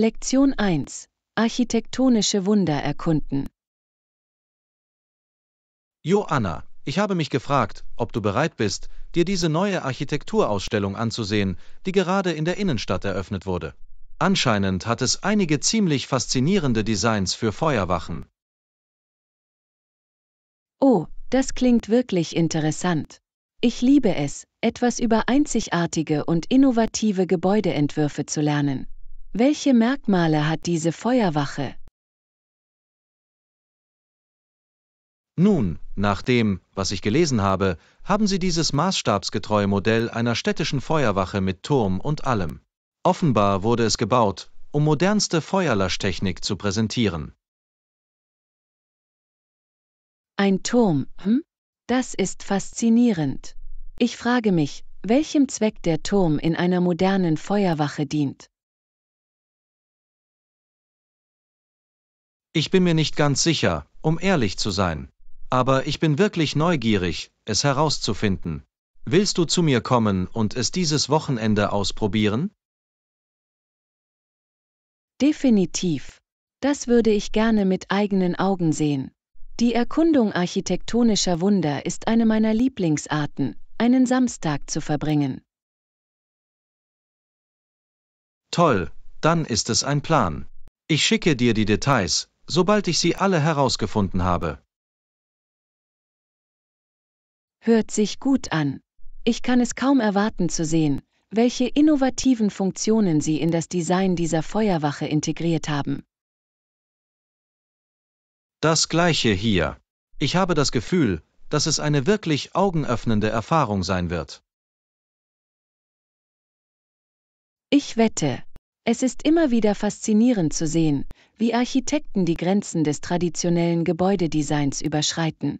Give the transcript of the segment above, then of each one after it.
Lektion 1. Architektonische Wunder erkunden. Joanna, ich habe mich gefragt, ob du bereit bist, dir diese neue Architekturausstellung anzusehen, die gerade in der Innenstadt eröffnet wurde. Anscheinend hat es einige ziemlich faszinierende Designs für Feuerwachen. Oh, das klingt wirklich interessant. Ich liebe es, etwas über einzigartige und innovative Gebäudeentwürfe zu lernen. Welche Merkmale hat diese Feuerwache? Nun, nach dem, was ich gelesen habe, haben sie dieses maßstabsgetreue Modell einer städtischen Feuerwache mit Turm und allem. Offenbar wurde es gebaut, um modernste Feuerlaschtechnik zu präsentieren. Ein Turm, hm? Das ist faszinierend. Ich frage mich, welchem Zweck der Turm in einer modernen Feuerwache dient. Ich bin mir nicht ganz sicher, um ehrlich zu sein. Aber ich bin wirklich neugierig, es herauszufinden. Willst du zu mir kommen und es dieses Wochenende ausprobieren? Definitiv. Das würde ich gerne mit eigenen Augen sehen. Die Erkundung architektonischer Wunder ist eine meiner Lieblingsarten, einen Samstag zu verbringen. Toll, dann ist es ein Plan. Ich schicke dir die Details, sobald ich sie alle herausgefunden habe. Hört sich gut an. Ich kann es kaum erwarten zu sehen, welche innovativen Funktionen Sie in das Design dieser Feuerwache integriert haben. Das gleiche hier. Ich habe das Gefühl, dass es eine wirklich augenöffnende Erfahrung sein wird. Ich wette, es ist immer wieder faszinierend zu sehen, wie Architekten die Grenzen des traditionellen Gebäudedesigns überschreiten.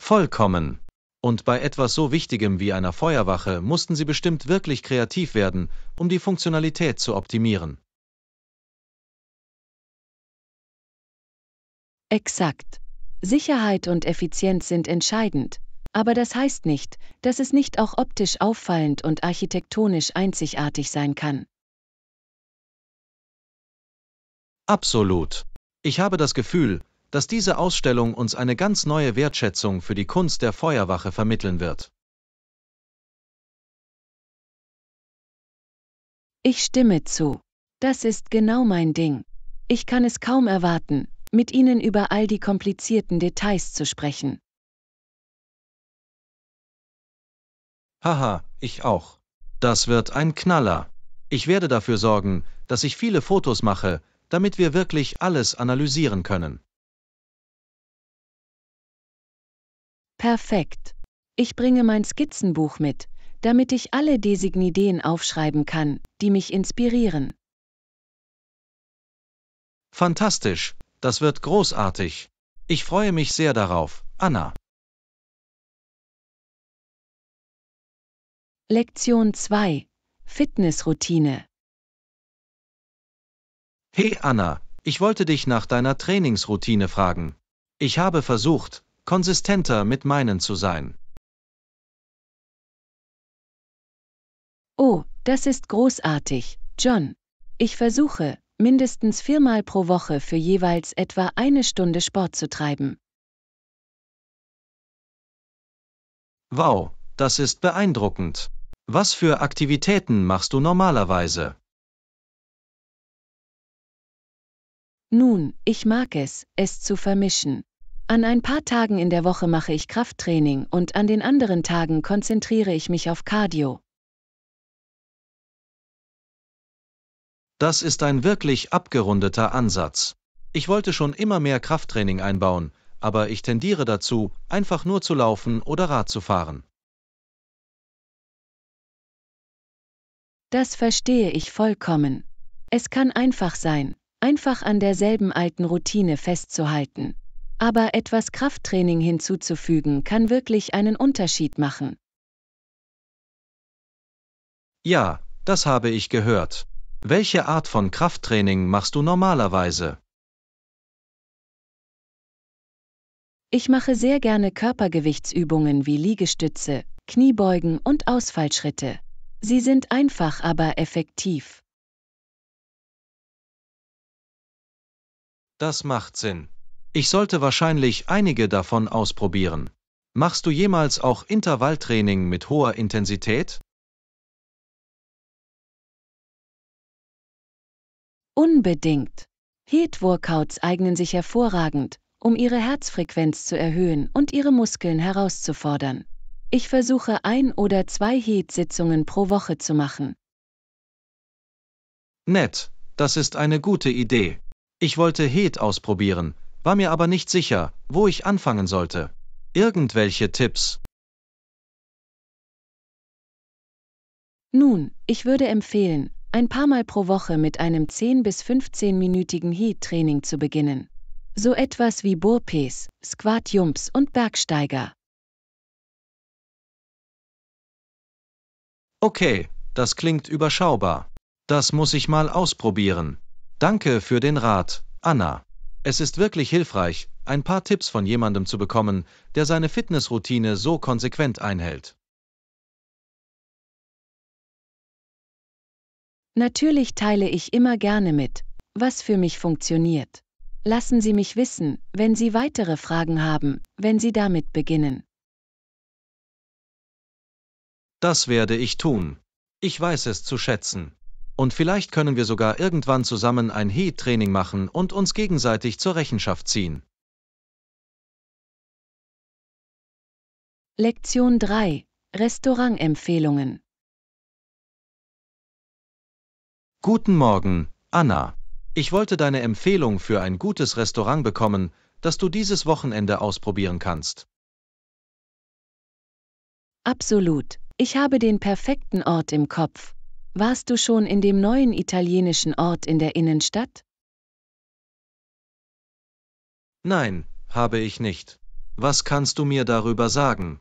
Vollkommen. Und bei etwas so Wichtigem wie einer Feuerwache mussten sie bestimmt wirklich kreativ werden, um die Funktionalität zu optimieren. Exakt. Sicherheit und Effizienz sind entscheidend, aber das heißt nicht, dass es nicht auch optisch auffallend und architektonisch einzigartig sein kann. Absolut. Ich habe das Gefühl, dass diese Ausstellung uns eine ganz neue Wertschätzung für die Kunst der Feuerwache vermitteln wird. Ich stimme zu. Das ist genau mein Ding. Ich kann es kaum erwarten, mit Ihnen über all die komplizierten Details zu sprechen. Haha, ich auch. Das wird ein Knaller. Ich werde dafür sorgen, dass ich viele Fotos mache, damit wir wirklich alles analysieren können. Perfekt. Ich bringe mein Skizzenbuch mit, damit ich alle Designideen aufschreiben kann, die mich inspirieren. Fantastisch, das wird großartig. Ich freue mich sehr darauf, Anna. Lektion 2 Fitnessroutine Hey Anna, ich wollte dich nach deiner Trainingsroutine fragen. Ich habe versucht, konsistenter mit meinen zu sein. Oh, das ist großartig, John. Ich versuche, mindestens viermal pro Woche für jeweils etwa eine Stunde Sport zu treiben. Wow, das ist beeindruckend. Was für Aktivitäten machst du normalerweise? Nun, ich mag es, es zu vermischen. An ein paar Tagen in der Woche mache ich Krafttraining und an den anderen Tagen konzentriere ich mich auf Cardio. Das ist ein wirklich abgerundeter Ansatz. Ich wollte schon immer mehr Krafttraining einbauen, aber ich tendiere dazu, einfach nur zu laufen oder Rad zu fahren. Das verstehe ich vollkommen. Es kann einfach sein, einfach an derselben alten Routine festzuhalten. Aber etwas Krafttraining hinzuzufügen kann wirklich einen Unterschied machen. Ja, das habe ich gehört. Welche Art von Krafttraining machst du normalerweise? Ich mache sehr gerne Körpergewichtsübungen wie Liegestütze, Kniebeugen und Ausfallschritte. Sie sind einfach aber effektiv. Das macht Sinn. Ich sollte wahrscheinlich einige davon ausprobieren. Machst du jemals auch Intervalltraining mit hoher Intensität? Unbedingt. Heat-Workouts eignen sich hervorragend, um ihre Herzfrequenz zu erhöhen und ihre Muskeln herauszufordern. Ich versuche ein oder zwei Heat-Sitzungen pro Woche zu machen. Nett, das ist eine gute Idee. Ich wollte Heat ausprobieren, war mir aber nicht sicher, wo ich anfangen sollte. Irgendwelche Tipps. Nun, ich würde empfehlen, ein paar Mal pro Woche mit einem 10 bis 15-minütigen Heat-Training zu beginnen. So etwas wie Burpees, Squat-Jumps und Bergsteiger. Okay, das klingt überschaubar. Das muss ich mal ausprobieren. Danke für den Rat, Anna. Es ist wirklich hilfreich, ein paar Tipps von jemandem zu bekommen, der seine Fitnessroutine so konsequent einhält. Natürlich teile ich immer gerne mit, was für mich funktioniert. Lassen Sie mich wissen, wenn Sie weitere Fragen haben, wenn Sie damit beginnen. Das werde ich tun. Ich weiß es zu schätzen. Und vielleicht können wir sogar irgendwann zusammen ein Heat-Training machen und uns gegenseitig zur Rechenschaft ziehen. Lektion 3 Restaurantempfehlungen Guten Morgen, Anna. Ich wollte deine Empfehlung für ein gutes Restaurant bekommen, das du dieses Wochenende ausprobieren kannst. Absolut. Ich habe den perfekten Ort im Kopf. Warst du schon in dem neuen italienischen Ort in der Innenstadt? Nein, habe ich nicht. Was kannst du mir darüber sagen?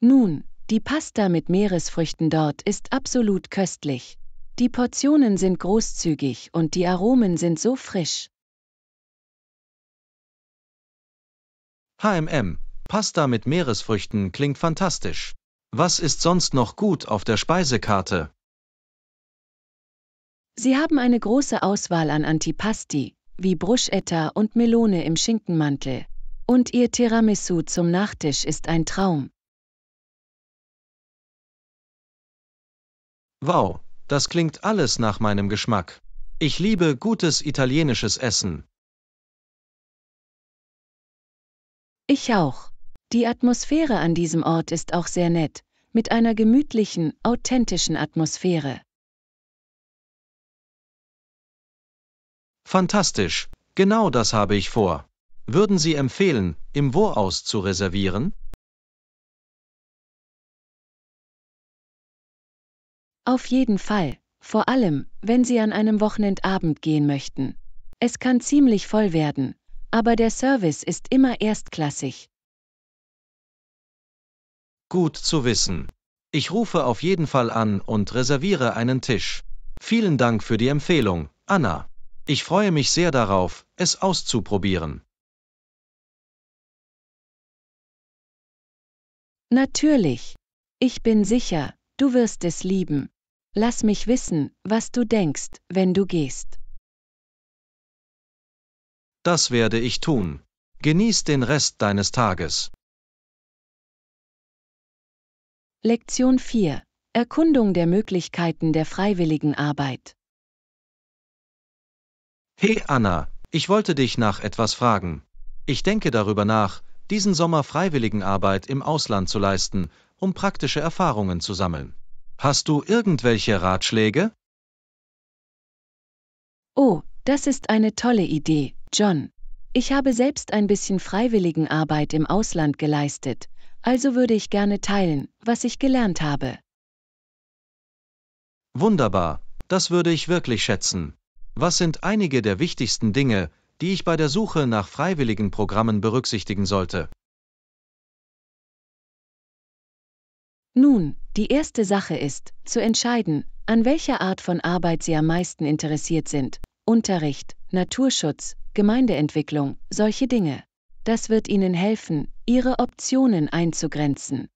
Nun, die Pasta mit Meeresfrüchten dort ist absolut köstlich. Die Portionen sind großzügig und die Aromen sind so frisch. HMM, Pasta mit Meeresfrüchten klingt fantastisch. Was ist sonst noch gut auf der Speisekarte? Sie haben eine große Auswahl an Antipasti, wie Bruschetta und Melone im Schinkenmantel. Und Ihr Tiramisu zum Nachtisch ist ein Traum. Wow, das klingt alles nach meinem Geschmack. Ich liebe gutes italienisches Essen. Ich auch. Die Atmosphäre an diesem Ort ist auch sehr nett, mit einer gemütlichen, authentischen Atmosphäre. Fantastisch, genau das habe ich vor. Würden Sie empfehlen, im Voraus zu reservieren? Auf jeden Fall, vor allem, wenn Sie an einem Wochenendabend gehen möchten. Es kann ziemlich voll werden, aber der Service ist immer erstklassig. Gut zu wissen. Ich rufe auf jeden Fall an und reserviere einen Tisch. Vielen Dank für die Empfehlung, Anna. Ich freue mich sehr darauf, es auszuprobieren. Natürlich. Ich bin sicher, du wirst es lieben. Lass mich wissen, was du denkst, wenn du gehst. Das werde ich tun. Genieß den Rest deines Tages. Lektion 4. Erkundung der Möglichkeiten der Freiwilligenarbeit. Hey Anna, ich wollte dich nach etwas fragen. Ich denke darüber nach, diesen Sommer Freiwilligenarbeit im Ausland zu leisten, um praktische Erfahrungen zu sammeln. Hast du irgendwelche Ratschläge? Oh, das ist eine tolle Idee, John. Ich habe selbst ein bisschen Freiwilligenarbeit im Ausland geleistet, also würde ich gerne teilen, was ich gelernt habe. Wunderbar, das würde ich wirklich schätzen. Was sind einige der wichtigsten Dinge, die ich bei der Suche nach freiwilligen Programmen berücksichtigen sollte? Nun, die erste Sache ist, zu entscheiden, an welcher Art von Arbeit Sie am meisten interessiert sind. Unterricht, Naturschutz, Gemeindeentwicklung, solche Dinge. Das wird Ihnen helfen, ihre Optionen einzugrenzen.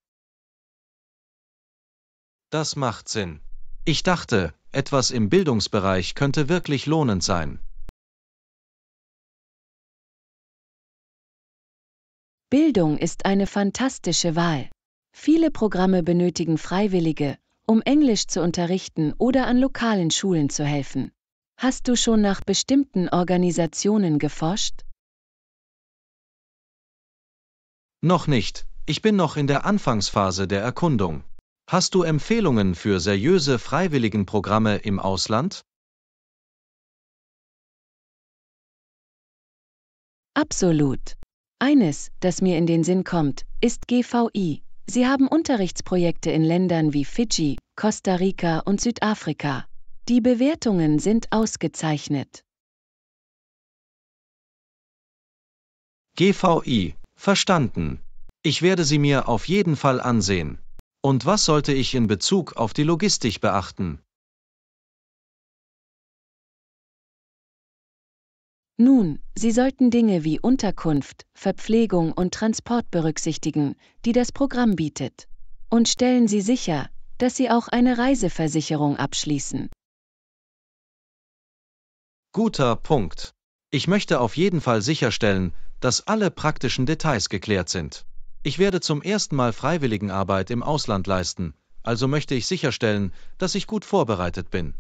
Das macht Sinn. Ich dachte, etwas im Bildungsbereich könnte wirklich lohnend sein. Bildung ist eine fantastische Wahl. Viele Programme benötigen Freiwillige, um Englisch zu unterrichten oder an lokalen Schulen zu helfen. Hast du schon nach bestimmten Organisationen geforscht? Noch nicht, ich bin noch in der Anfangsphase der Erkundung. Hast du Empfehlungen für seriöse Freiwilligenprogramme im Ausland? Absolut. Eines, das mir in den Sinn kommt, ist GVI. Sie haben Unterrichtsprojekte in Ländern wie Fidschi, Costa Rica und Südafrika. Die Bewertungen sind ausgezeichnet. GVI Verstanden. Ich werde sie mir auf jeden Fall ansehen. Und was sollte ich in Bezug auf die Logistik beachten? Nun, Sie sollten Dinge wie Unterkunft, Verpflegung und Transport berücksichtigen, die das Programm bietet. Und stellen Sie sicher, dass Sie auch eine Reiseversicherung abschließen. Guter Punkt. Ich möchte auf jeden Fall sicherstellen, dass alle praktischen Details geklärt sind. Ich werde zum ersten Mal Freiwilligenarbeit im Ausland leisten, also möchte ich sicherstellen, dass ich gut vorbereitet bin.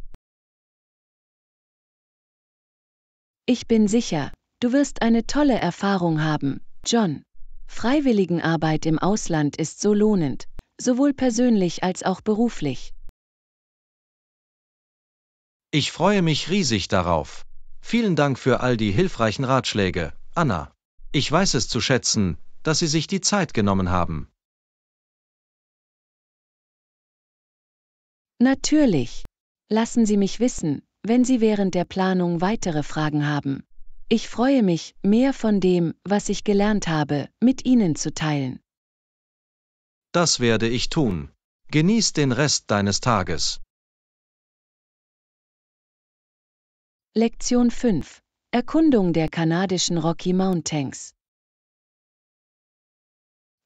Ich bin sicher, du wirst eine tolle Erfahrung haben, John. Freiwilligenarbeit im Ausland ist so lohnend, sowohl persönlich als auch beruflich. Ich freue mich riesig darauf. Vielen Dank für all die hilfreichen Ratschläge, Anna. Ich weiß es zu schätzen, dass Sie sich die Zeit genommen haben. Natürlich. Lassen Sie mich wissen, wenn Sie während der Planung weitere Fragen haben. Ich freue mich, mehr von dem, was ich gelernt habe, mit Ihnen zu teilen. Das werde ich tun. Genieß den Rest deines Tages. Lektion 5 Erkundung der kanadischen Rocky Mountains.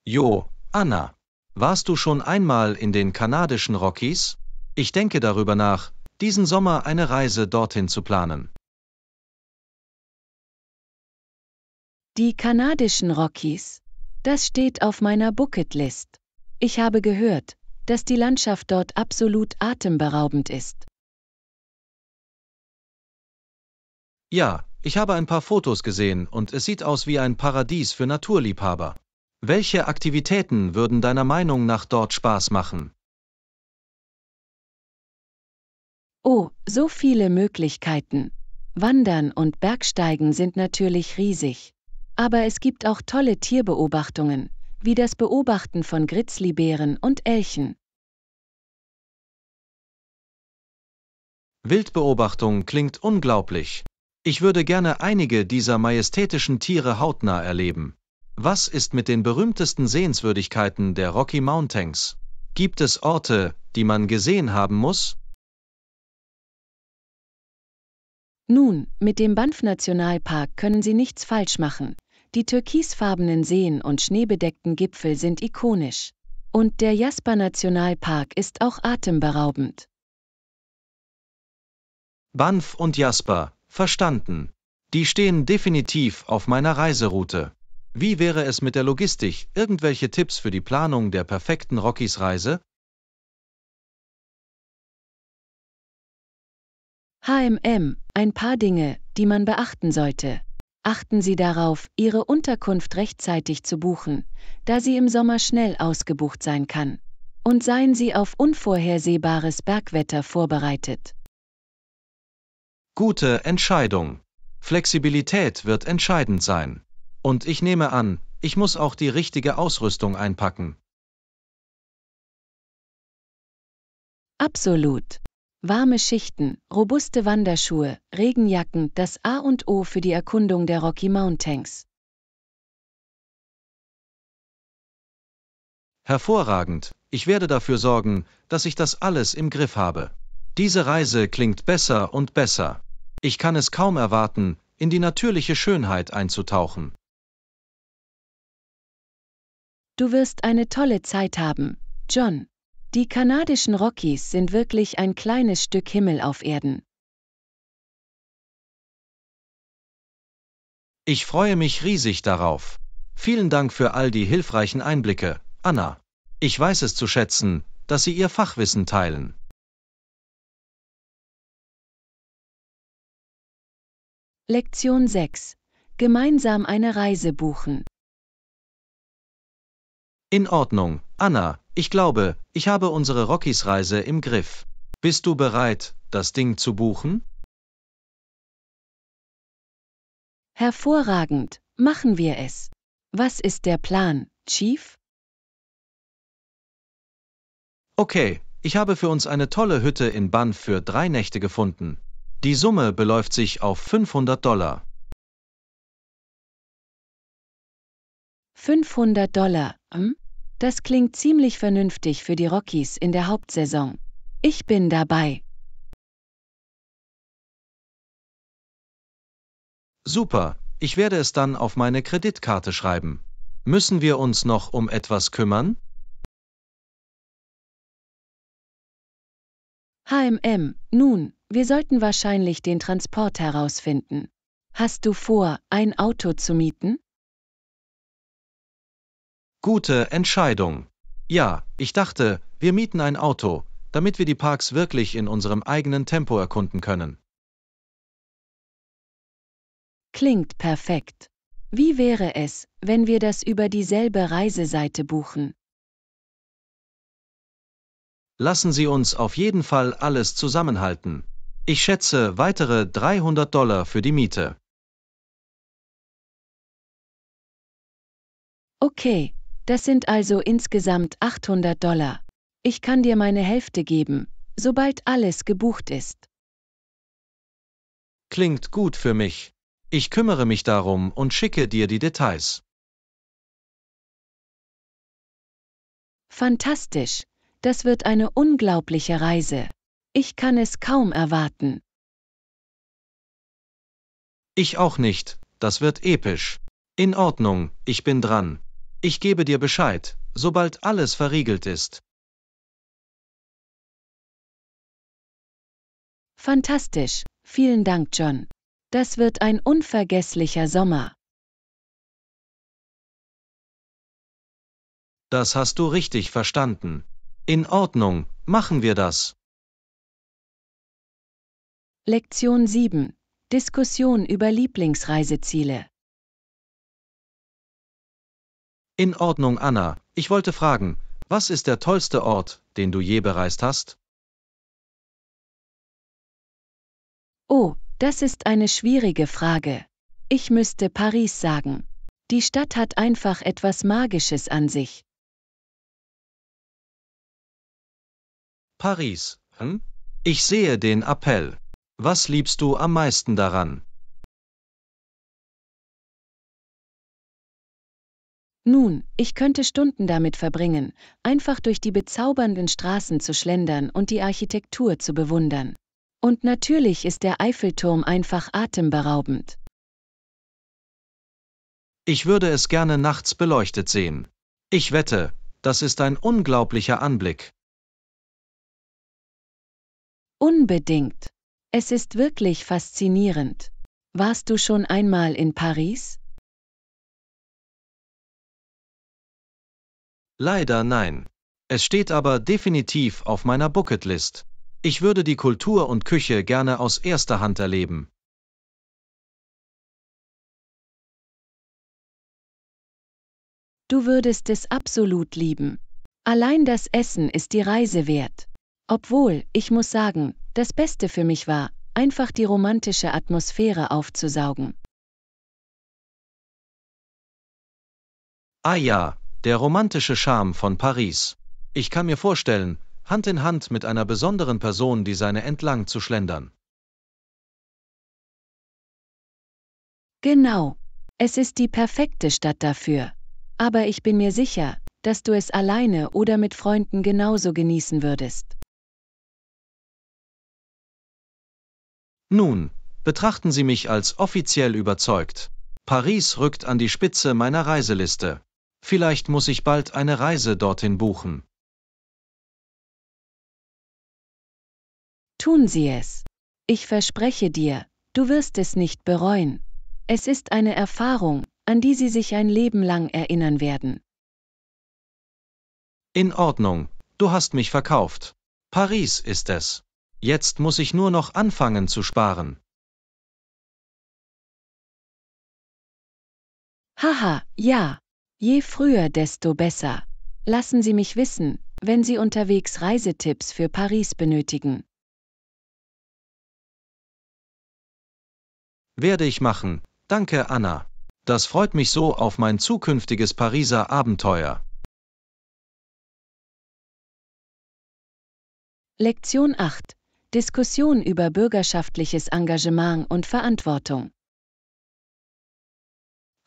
Jo, Anna, warst du schon einmal in den kanadischen Rockies? Ich denke darüber nach, diesen Sommer eine Reise dorthin zu planen. Die kanadischen Rockies. Das steht auf meiner Bucketlist. Ich habe gehört, dass die Landschaft dort absolut atemberaubend ist. Ja, ich habe ein paar Fotos gesehen und es sieht aus wie ein Paradies für Naturliebhaber. Welche Aktivitäten würden deiner Meinung nach dort Spaß machen? Oh, so viele Möglichkeiten. Wandern und Bergsteigen sind natürlich riesig. Aber es gibt auch tolle Tierbeobachtungen, wie das Beobachten von Grizzlybären und Elchen. Wildbeobachtung klingt unglaublich. Ich würde gerne einige dieser majestätischen Tiere hautnah erleben. Was ist mit den berühmtesten Sehenswürdigkeiten der Rocky Mountains? Gibt es Orte, die man gesehen haben muss? Nun, mit dem Banff-Nationalpark können Sie nichts falsch machen. Die türkisfarbenen Seen und schneebedeckten Gipfel sind ikonisch. Und der Jasper-Nationalpark ist auch atemberaubend. Banff und Jasper, Verstanden. Die stehen definitiv auf meiner Reiseroute. Wie wäre es mit der Logistik? Irgendwelche Tipps für die Planung der perfekten Rockies Reise? HMM, ein paar Dinge, die man beachten sollte. Achten Sie darauf, Ihre Unterkunft rechtzeitig zu buchen, da sie im Sommer schnell ausgebucht sein kann. Und seien Sie auf unvorhersehbares Bergwetter vorbereitet. Gute Entscheidung. Flexibilität wird entscheidend sein. Und ich nehme an, ich muss auch die richtige Ausrüstung einpacken. Absolut. Warme Schichten, robuste Wanderschuhe, Regenjacken, das A und O für die Erkundung der Rocky Mountains. Hervorragend, ich werde dafür sorgen, dass ich das alles im Griff habe. Diese Reise klingt besser und besser. Ich kann es kaum erwarten, in die natürliche Schönheit einzutauchen. Du wirst eine tolle Zeit haben, John. Die kanadischen Rockies sind wirklich ein kleines Stück Himmel auf Erden. Ich freue mich riesig darauf. Vielen Dank für all die hilfreichen Einblicke, Anna. Ich weiß es zu schätzen, dass Sie Ihr Fachwissen teilen. Lektion 6. Gemeinsam eine Reise buchen. In Ordnung, Anna, ich glaube, ich habe unsere Rockies-Reise im Griff. Bist du bereit, das Ding zu buchen? Hervorragend, machen wir es. Was ist der Plan, Chief? Okay, ich habe für uns eine tolle Hütte in Banff für drei Nächte gefunden. Die Summe beläuft sich auf 500 Dollar. 500 Dollar, hm? Das klingt ziemlich vernünftig für die Rockies in der Hauptsaison. Ich bin dabei. Super, ich werde es dann auf meine Kreditkarte schreiben. Müssen wir uns noch um etwas kümmern? HMM, nun, wir sollten wahrscheinlich den Transport herausfinden. Hast du vor, ein Auto zu mieten? Gute Entscheidung. Ja, ich dachte, wir mieten ein Auto, damit wir die Parks wirklich in unserem eigenen Tempo erkunden können. Klingt perfekt. Wie wäre es, wenn wir das über dieselbe Reiseseite buchen? Lassen Sie uns auf jeden Fall alles zusammenhalten. Ich schätze weitere 300 Dollar für die Miete. Okay, das sind also insgesamt 800 Dollar. Ich kann dir meine Hälfte geben, sobald alles gebucht ist. Klingt gut für mich. Ich kümmere mich darum und schicke dir die Details. Fantastisch, das wird eine unglaubliche Reise. Ich kann es kaum erwarten. Ich auch nicht, das wird episch. In Ordnung, ich bin dran. Ich gebe dir Bescheid, sobald alles verriegelt ist. Fantastisch, vielen Dank, John. Das wird ein unvergesslicher Sommer. Das hast du richtig verstanden. In Ordnung, machen wir das. Lektion 7 Diskussion über Lieblingsreiseziele In Ordnung, Anna. Ich wollte fragen, was ist der tollste Ort, den du je bereist hast? Oh, das ist eine schwierige Frage. Ich müsste Paris sagen. Die Stadt hat einfach etwas Magisches an sich. Paris, hm? Ich sehe den Appell. Was liebst du am meisten daran? Nun, ich könnte Stunden damit verbringen, einfach durch die bezaubernden Straßen zu schlendern und die Architektur zu bewundern. Und natürlich ist der Eiffelturm einfach atemberaubend. Ich würde es gerne nachts beleuchtet sehen. Ich wette, das ist ein unglaublicher Anblick. Unbedingt. Es ist wirklich faszinierend. Warst du schon einmal in Paris? Leider nein. Es steht aber definitiv auf meiner Bucketlist. Ich würde die Kultur und Küche gerne aus erster Hand erleben. Du würdest es absolut lieben. Allein das Essen ist die Reise wert. Obwohl, ich muss sagen, das Beste für mich war, einfach die romantische Atmosphäre aufzusaugen. Ah ja, der romantische Charme von Paris. Ich kann mir vorstellen, Hand in Hand mit einer besonderen Person die Seine entlang zu schlendern. Genau. Es ist die perfekte Stadt dafür. Aber ich bin mir sicher, dass du es alleine oder mit Freunden genauso genießen würdest. Nun, betrachten Sie mich als offiziell überzeugt. Paris rückt an die Spitze meiner Reiseliste. Vielleicht muss ich bald eine Reise dorthin buchen. Tun Sie es. Ich verspreche dir, du wirst es nicht bereuen. Es ist eine Erfahrung, an die Sie sich ein Leben lang erinnern werden. In Ordnung, du hast mich verkauft. Paris ist es. Jetzt muss ich nur noch anfangen zu sparen. Haha, ja. Je früher, desto besser. Lassen Sie mich wissen, wenn Sie unterwegs Reisetipps für Paris benötigen. Werde ich machen. Danke, Anna. Das freut mich so auf mein zukünftiges Pariser Abenteuer. Lektion 8. Diskussion über bürgerschaftliches Engagement und Verantwortung.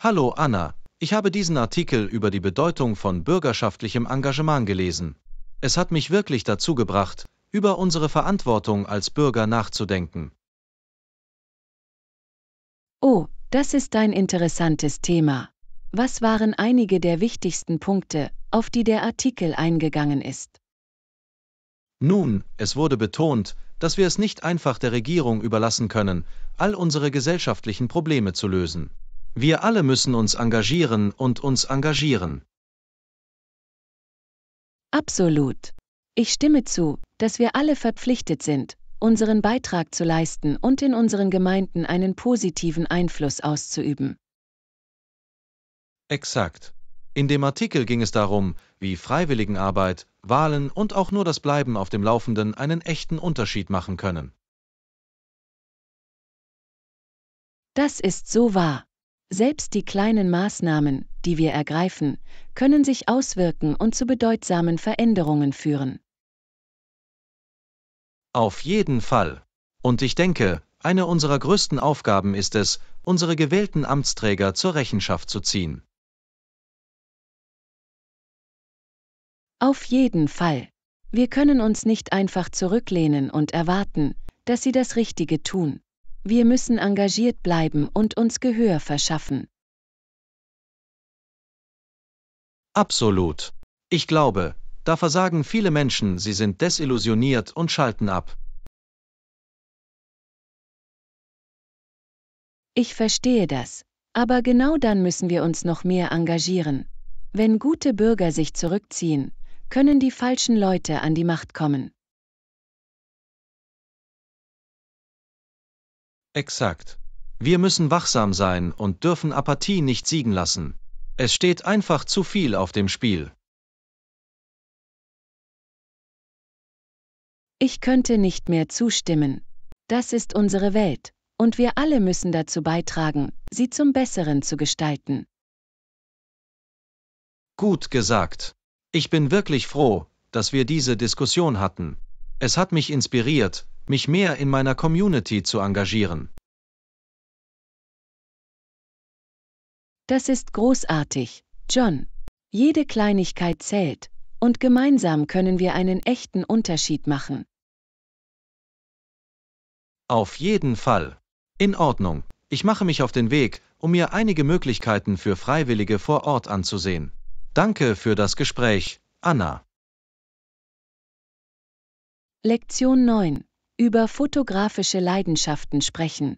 Hallo Anna, ich habe diesen Artikel über die Bedeutung von bürgerschaftlichem Engagement gelesen. Es hat mich wirklich dazu gebracht, über unsere Verantwortung als Bürger nachzudenken. Oh, das ist ein interessantes Thema. Was waren einige der wichtigsten Punkte, auf die der Artikel eingegangen ist? Nun, es wurde betont, dass wir es nicht einfach der Regierung überlassen können, all unsere gesellschaftlichen Probleme zu lösen. Wir alle müssen uns engagieren und uns engagieren. Absolut. Ich stimme zu, dass wir alle verpflichtet sind, unseren Beitrag zu leisten und in unseren Gemeinden einen positiven Einfluss auszuüben. Exakt. In dem Artikel ging es darum, wie Freiwilligenarbeit Wahlen und auch nur das Bleiben auf dem Laufenden einen echten Unterschied machen können. Das ist so wahr. Selbst die kleinen Maßnahmen, die wir ergreifen, können sich auswirken und zu bedeutsamen Veränderungen führen. Auf jeden Fall. Und ich denke, eine unserer größten Aufgaben ist es, unsere gewählten Amtsträger zur Rechenschaft zu ziehen. Auf jeden Fall. Wir können uns nicht einfach zurücklehnen und erwarten, dass sie das Richtige tun. Wir müssen engagiert bleiben und uns Gehör verschaffen. Absolut. Ich glaube, da versagen viele Menschen, sie sind desillusioniert und schalten ab. Ich verstehe das, aber genau dann müssen wir uns noch mehr engagieren. Wenn gute Bürger sich zurückziehen, können die falschen Leute an die Macht kommen. Exakt. Wir müssen wachsam sein und dürfen Apathie nicht siegen lassen. Es steht einfach zu viel auf dem Spiel. Ich könnte nicht mehr zustimmen. Das ist unsere Welt, und wir alle müssen dazu beitragen, sie zum Besseren zu gestalten. Gut gesagt. Ich bin wirklich froh, dass wir diese Diskussion hatten. Es hat mich inspiriert, mich mehr in meiner Community zu engagieren. Das ist großartig, John. Jede Kleinigkeit zählt, und gemeinsam können wir einen echten Unterschied machen. Auf jeden Fall. In Ordnung. Ich mache mich auf den Weg, um mir einige Möglichkeiten für Freiwillige vor Ort anzusehen. Danke für das Gespräch, Anna. Lektion 9. Über fotografische Leidenschaften sprechen.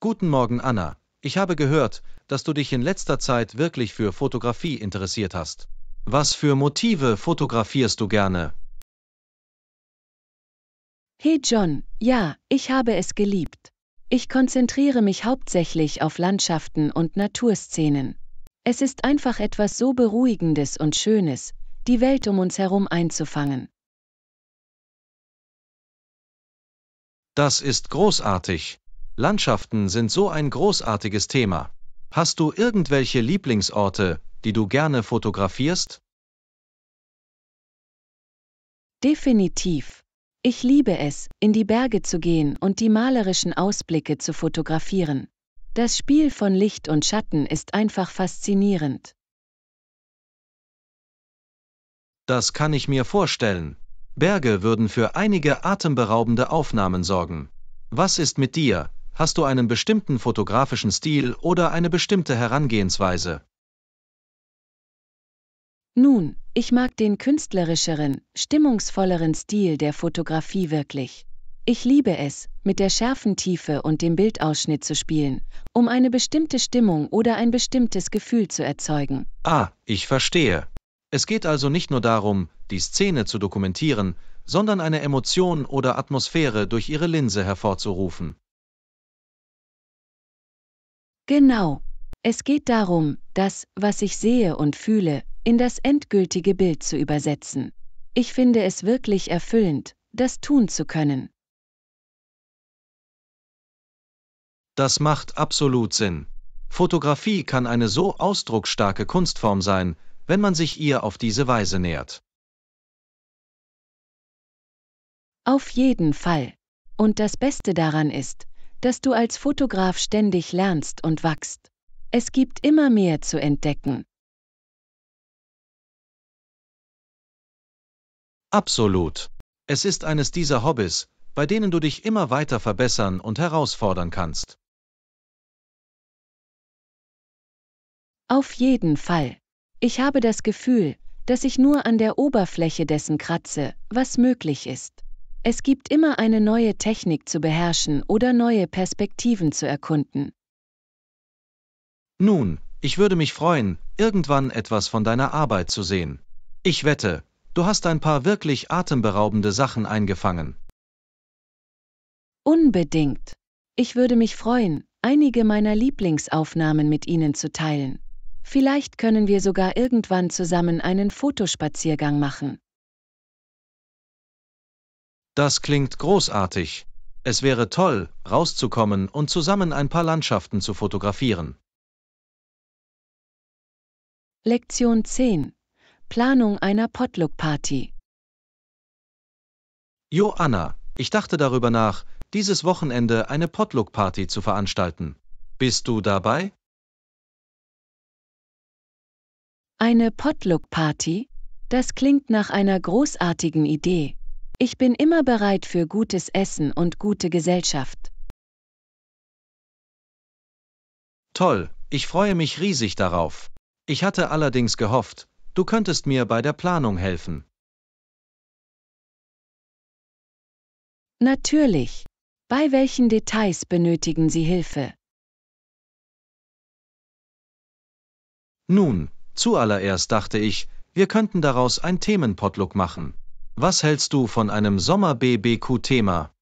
Guten Morgen, Anna. Ich habe gehört, dass du dich in letzter Zeit wirklich für Fotografie interessiert hast. Was für Motive fotografierst du gerne? Hey John, ja, ich habe es geliebt. Ich konzentriere mich hauptsächlich auf Landschaften und Naturszenen. Es ist einfach etwas so Beruhigendes und Schönes, die Welt um uns herum einzufangen. Das ist großartig. Landschaften sind so ein großartiges Thema. Hast du irgendwelche Lieblingsorte, die du gerne fotografierst? Definitiv. Ich liebe es, in die Berge zu gehen und die malerischen Ausblicke zu fotografieren. Das Spiel von Licht und Schatten ist einfach faszinierend. Das kann ich mir vorstellen. Berge würden für einige atemberaubende Aufnahmen sorgen. Was ist mit dir? Hast du einen bestimmten fotografischen Stil oder eine bestimmte Herangehensweise? Nun, ich mag den künstlerischeren, stimmungsvolleren Stil der Fotografie wirklich. Ich liebe es, mit der Schärfentiefe und dem Bildausschnitt zu spielen, um eine bestimmte Stimmung oder ein bestimmtes Gefühl zu erzeugen. Ah, ich verstehe. Es geht also nicht nur darum, die Szene zu dokumentieren, sondern eine Emotion oder Atmosphäre durch ihre Linse hervorzurufen. Genau. Es geht darum, das, was ich sehe und fühle, in das endgültige Bild zu übersetzen. Ich finde es wirklich erfüllend, das tun zu können. Das macht absolut Sinn. Fotografie kann eine so ausdrucksstarke Kunstform sein, wenn man sich ihr auf diese Weise nähert. Auf jeden Fall. Und das Beste daran ist, dass du als Fotograf ständig lernst und wachst. Es gibt immer mehr zu entdecken. Absolut. Es ist eines dieser Hobbys, bei denen du dich immer weiter verbessern und herausfordern kannst. Auf jeden Fall. Ich habe das Gefühl, dass ich nur an der Oberfläche dessen kratze, was möglich ist. Es gibt immer eine neue Technik zu beherrschen oder neue Perspektiven zu erkunden. Nun, ich würde mich freuen, irgendwann etwas von deiner Arbeit zu sehen. Ich wette, du hast ein paar wirklich atemberaubende Sachen eingefangen. Unbedingt. Ich würde mich freuen, einige meiner Lieblingsaufnahmen mit Ihnen zu teilen. Vielleicht können wir sogar irgendwann zusammen einen Fotospaziergang machen. Das klingt großartig. Es wäre toll, rauszukommen und zusammen ein paar Landschaften zu fotografieren. Lektion 10. Planung einer Potluck-Party. Joanna, ich dachte darüber nach, dieses Wochenende eine Potluck-Party zu veranstalten. Bist du dabei? Eine Potluck-Party? Das klingt nach einer großartigen Idee. Ich bin immer bereit für gutes Essen und gute Gesellschaft. Toll, ich freue mich riesig darauf. Ich hatte allerdings gehofft, du könntest mir bei der Planung helfen. Natürlich. Bei welchen Details benötigen Sie Hilfe? Nun, Zuallererst dachte ich, wir könnten daraus ein Themenpotluck machen. Was hältst du von einem Sommer-BBQ-Thema?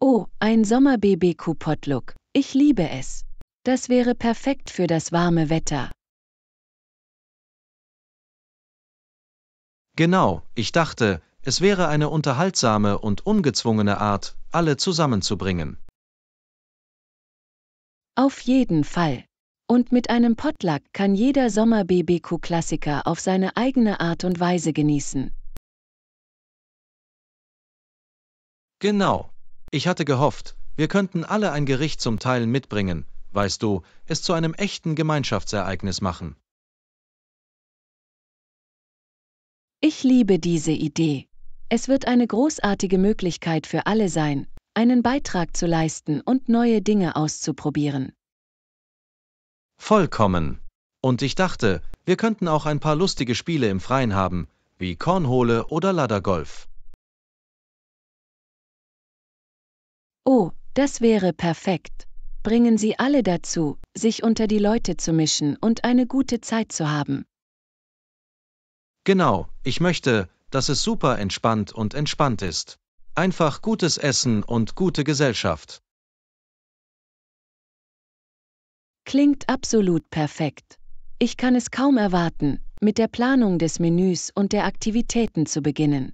Oh, ein Sommer-BBQ-Potluck. Ich liebe es. Das wäre perfekt für das warme Wetter. Genau, ich dachte, es wäre eine unterhaltsame und ungezwungene Art, alle zusammenzubringen. Auf jeden Fall. Und mit einem Potluck kann jeder Sommer BBQ-Klassiker auf seine eigene Art und Weise genießen. Genau. Ich hatte gehofft, wir könnten alle ein Gericht zum Teilen mitbringen, weißt du, es zu einem echten Gemeinschaftsereignis machen. Ich liebe diese Idee. Es wird eine großartige Möglichkeit für alle sein, einen Beitrag zu leisten und neue Dinge auszuprobieren. Vollkommen. Und ich dachte, wir könnten auch ein paar lustige Spiele im Freien haben, wie Kornhole oder Laddergolf. Oh, das wäre perfekt. Bringen Sie alle dazu, sich unter die Leute zu mischen und eine gute Zeit zu haben. Genau, ich möchte, dass es super entspannt und entspannt ist. Einfach gutes Essen und gute Gesellschaft. Klingt absolut perfekt. Ich kann es kaum erwarten, mit der Planung des Menüs und der Aktivitäten zu beginnen.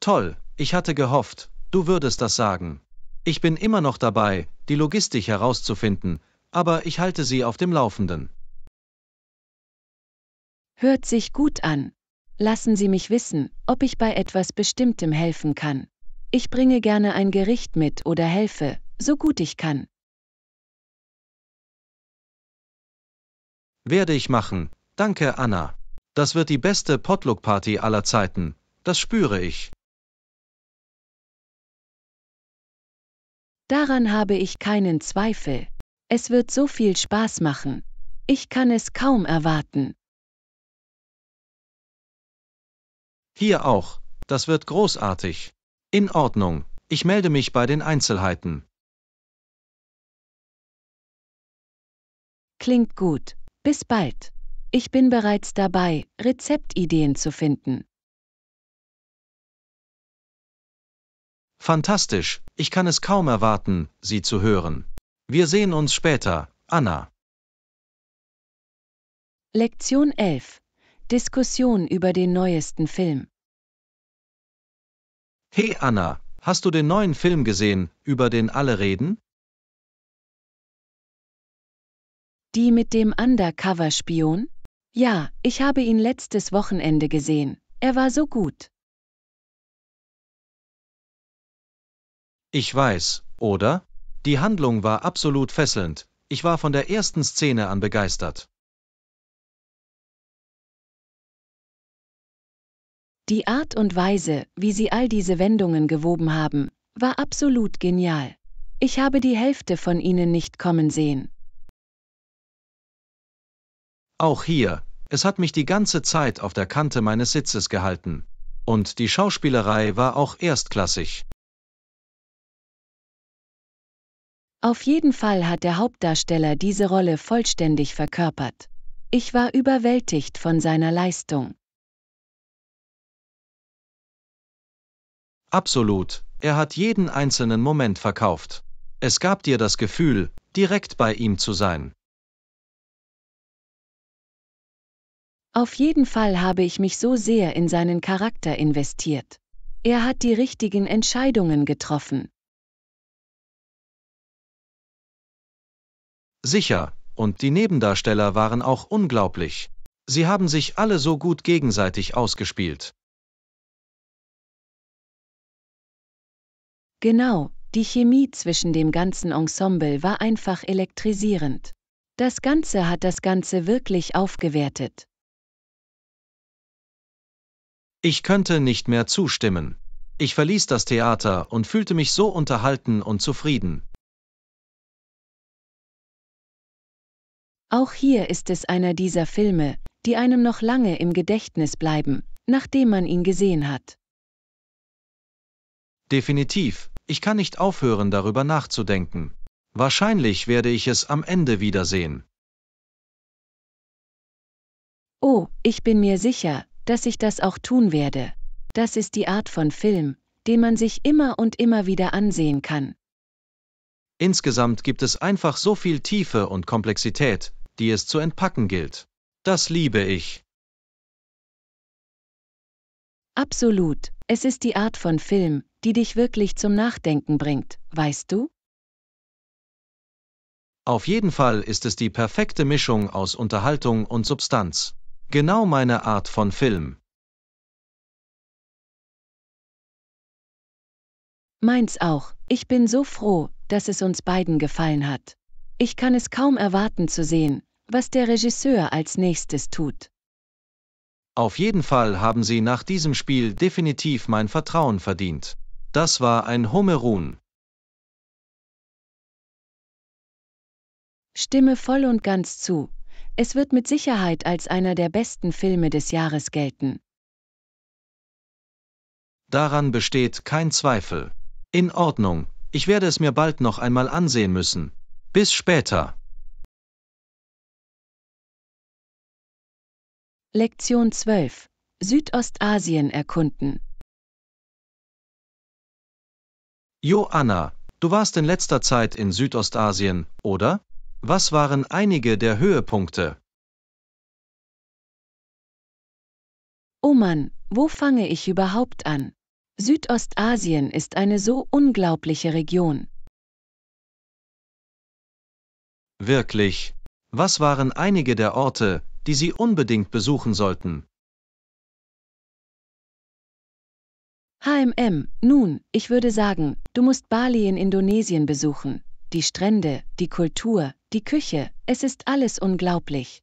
Toll, ich hatte gehofft, du würdest das sagen. Ich bin immer noch dabei, die Logistik herauszufinden, aber ich halte sie auf dem Laufenden. Hört sich gut an. Lassen Sie mich wissen, ob ich bei etwas Bestimmtem helfen kann. Ich bringe gerne ein Gericht mit oder helfe, so gut ich kann. Werde ich machen. Danke, Anna. Das wird die beste Potluck-Party aller Zeiten. Das spüre ich. Daran habe ich keinen Zweifel. Es wird so viel Spaß machen. Ich kann es kaum erwarten. Hier auch. Das wird großartig. In Ordnung. Ich melde mich bei den Einzelheiten. Klingt gut. Bis bald. Ich bin bereits dabei, Rezeptideen zu finden. Fantastisch, ich kann es kaum erwarten, Sie zu hören. Wir sehen uns später, Anna. Lektion 11. Diskussion über den neuesten Film. Hey Anna, hast du den neuen Film gesehen, über den alle reden? Die mit dem Undercover-Spion? Ja, ich habe ihn letztes Wochenende gesehen. Er war so gut. Ich weiß, oder? Die Handlung war absolut fesselnd. Ich war von der ersten Szene an begeistert. Die Art und Weise, wie sie all diese Wendungen gewoben haben, war absolut genial. Ich habe die Hälfte von ihnen nicht kommen sehen. Auch hier, es hat mich die ganze Zeit auf der Kante meines Sitzes gehalten. Und die Schauspielerei war auch erstklassig. Auf jeden Fall hat der Hauptdarsteller diese Rolle vollständig verkörpert. Ich war überwältigt von seiner Leistung. Absolut, er hat jeden einzelnen Moment verkauft. Es gab dir das Gefühl, direkt bei ihm zu sein. Auf jeden Fall habe ich mich so sehr in seinen Charakter investiert. Er hat die richtigen Entscheidungen getroffen. Sicher, und die Nebendarsteller waren auch unglaublich. Sie haben sich alle so gut gegenseitig ausgespielt. Genau, die Chemie zwischen dem ganzen Ensemble war einfach elektrisierend. Das Ganze hat das Ganze wirklich aufgewertet. Ich könnte nicht mehr zustimmen. Ich verließ das Theater und fühlte mich so unterhalten und zufrieden. Auch hier ist es einer dieser Filme, die einem noch lange im Gedächtnis bleiben, nachdem man ihn gesehen hat. Definitiv, ich kann nicht aufhören darüber nachzudenken. Wahrscheinlich werde ich es am Ende wiedersehen. Oh, ich bin mir sicher, dass ich das auch tun werde. Das ist die Art von Film, den man sich immer und immer wieder ansehen kann. Insgesamt gibt es einfach so viel Tiefe und Komplexität, die es zu entpacken gilt. Das liebe ich. Absolut, es ist die Art von Film, die dich wirklich zum Nachdenken bringt, weißt du? Auf jeden Fall ist es die perfekte Mischung aus Unterhaltung und Substanz. Genau meine Art von Film. Meins auch. Ich bin so froh, dass es uns beiden gefallen hat. Ich kann es kaum erwarten zu sehen, was der Regisseur als nächstes tut. Auf jeden Fall haben Sie nach diesem Spiel definitiv mein Vertrauen verdient. Das war ein Homerun. Stimme voll und ganz zu, es wird mit Sicherheit als einer der besten Filme des Jahres gelten. Daran besteht kein Zweifel. In Ordnung, ich werde es mir bald noch einmal ansehen müssen. Bis später. Lektion 12. Südostasien erkunden. Joanna, du warst in letzter Zeit in Südostasien, oder? Was waren einige der Höhepunkte? Oh Mann, wo fange ich überhaupt an? Südostasien ist eine so unglaubliche Region. Wirklich. Was waren einige der Orte, die Sie unbedingt besuchen sollten? HMM, nun, ich würde sagen, du musst Bali in Indonesien besuchen die Strände, die Kultur, die Küche, es ist alles unglaublich.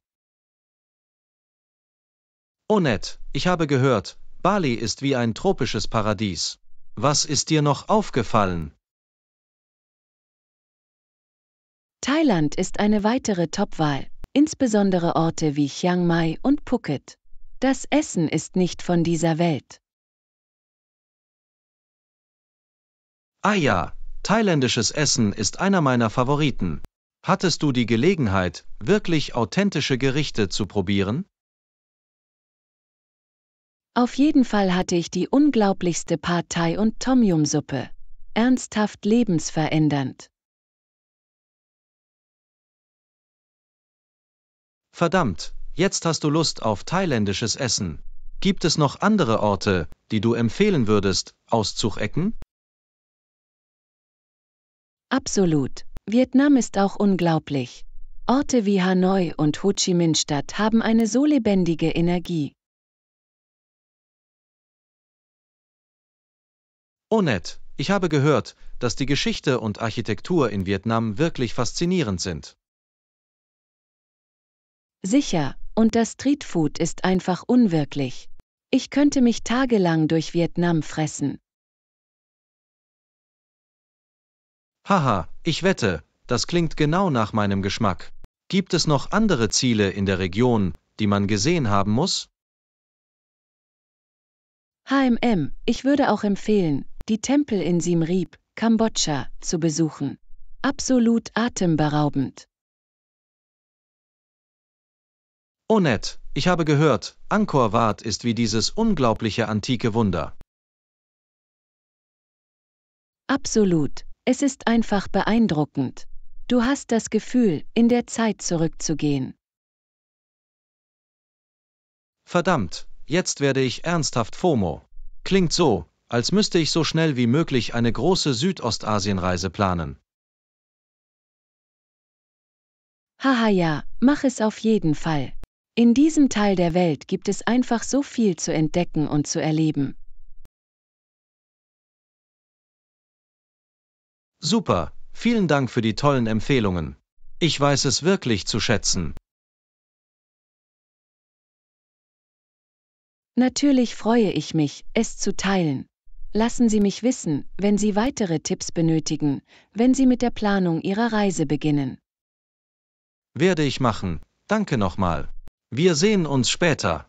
Oh nett, ich habe gehört, Bali ist wie ein tropisches Paradies. Was ist dir noch aufgefallen? Thailand ist eine weitere Topwahl, insbesondere Orte wie Chiang Mai und Phuket. Das Essen ist nicht von dieser Welt. Ah ja, Thailändisches Essen ist einer meiner Favoriten. Hattest du die Gelegenheit, wirklich authentische Gerichte zu probieren? Auf jeden Fall hatte ich die unglaublichste Pad Thai und Tom Yum Suppe. Ernsthaft lebensverändernd. Verdammt, jetzt hast du Lust auf thailändisches Essen. Gibt es noch andere Orte, die du empfehlen würdest, Auszuchecken? Absolut. Vietnam ist auch unglaublich. Orte wie Hanoi und Ho Chi Minh-Stadt haben eine so lebendige Energie. Onet, oh, ich habe gehört, dass die Geschichte und Architektur in Vietnam wirklich faszinierend sind. Sicher, und das Streetfood ist einfach unwirklich. Ich könnte mich tagelang durch Vietnam fressen. Haha, ich wette, das klingt genau nach meinem Geschmack. Gibt es noch andere Ziele in der Region, die man gesehen haben muss? HMM, ich würde auch empfehlen, die Tempel in Siem Reap, Kambodscha, zu besuchen. Absolut atemberaubend. Oh nett, ich habe gehört, Angkor Wat ist wie dieses unglaubliche antike Wunder. Absolut, es ist einfach beeindruckend. Du hast das Gefühl, in der Zeit zurückzugehen. Verdammt, jetzt werde ich ernsthaft FOMO. Klingt so, als müsste ich so schnell wie möglich eine große Südostasienreise planen. Haha ja, mach es auf jeden Fall. In diesem Teil der Welt gibt es einfach so viel zu entdecken und zu erleben. Super, vielen Dank für die tollen Empfehlungen. Ich weiß es wirklich zu schätzen. Natürlich freue ich mich, es zu teilen. Lassen Sie mich wissen, wenn Sie weitere Tipps benötigen, wenn Sie mit der Planung Ihrer Reise beginnen. Werde ich machen. Danke nochmal. Wir sehen uns später.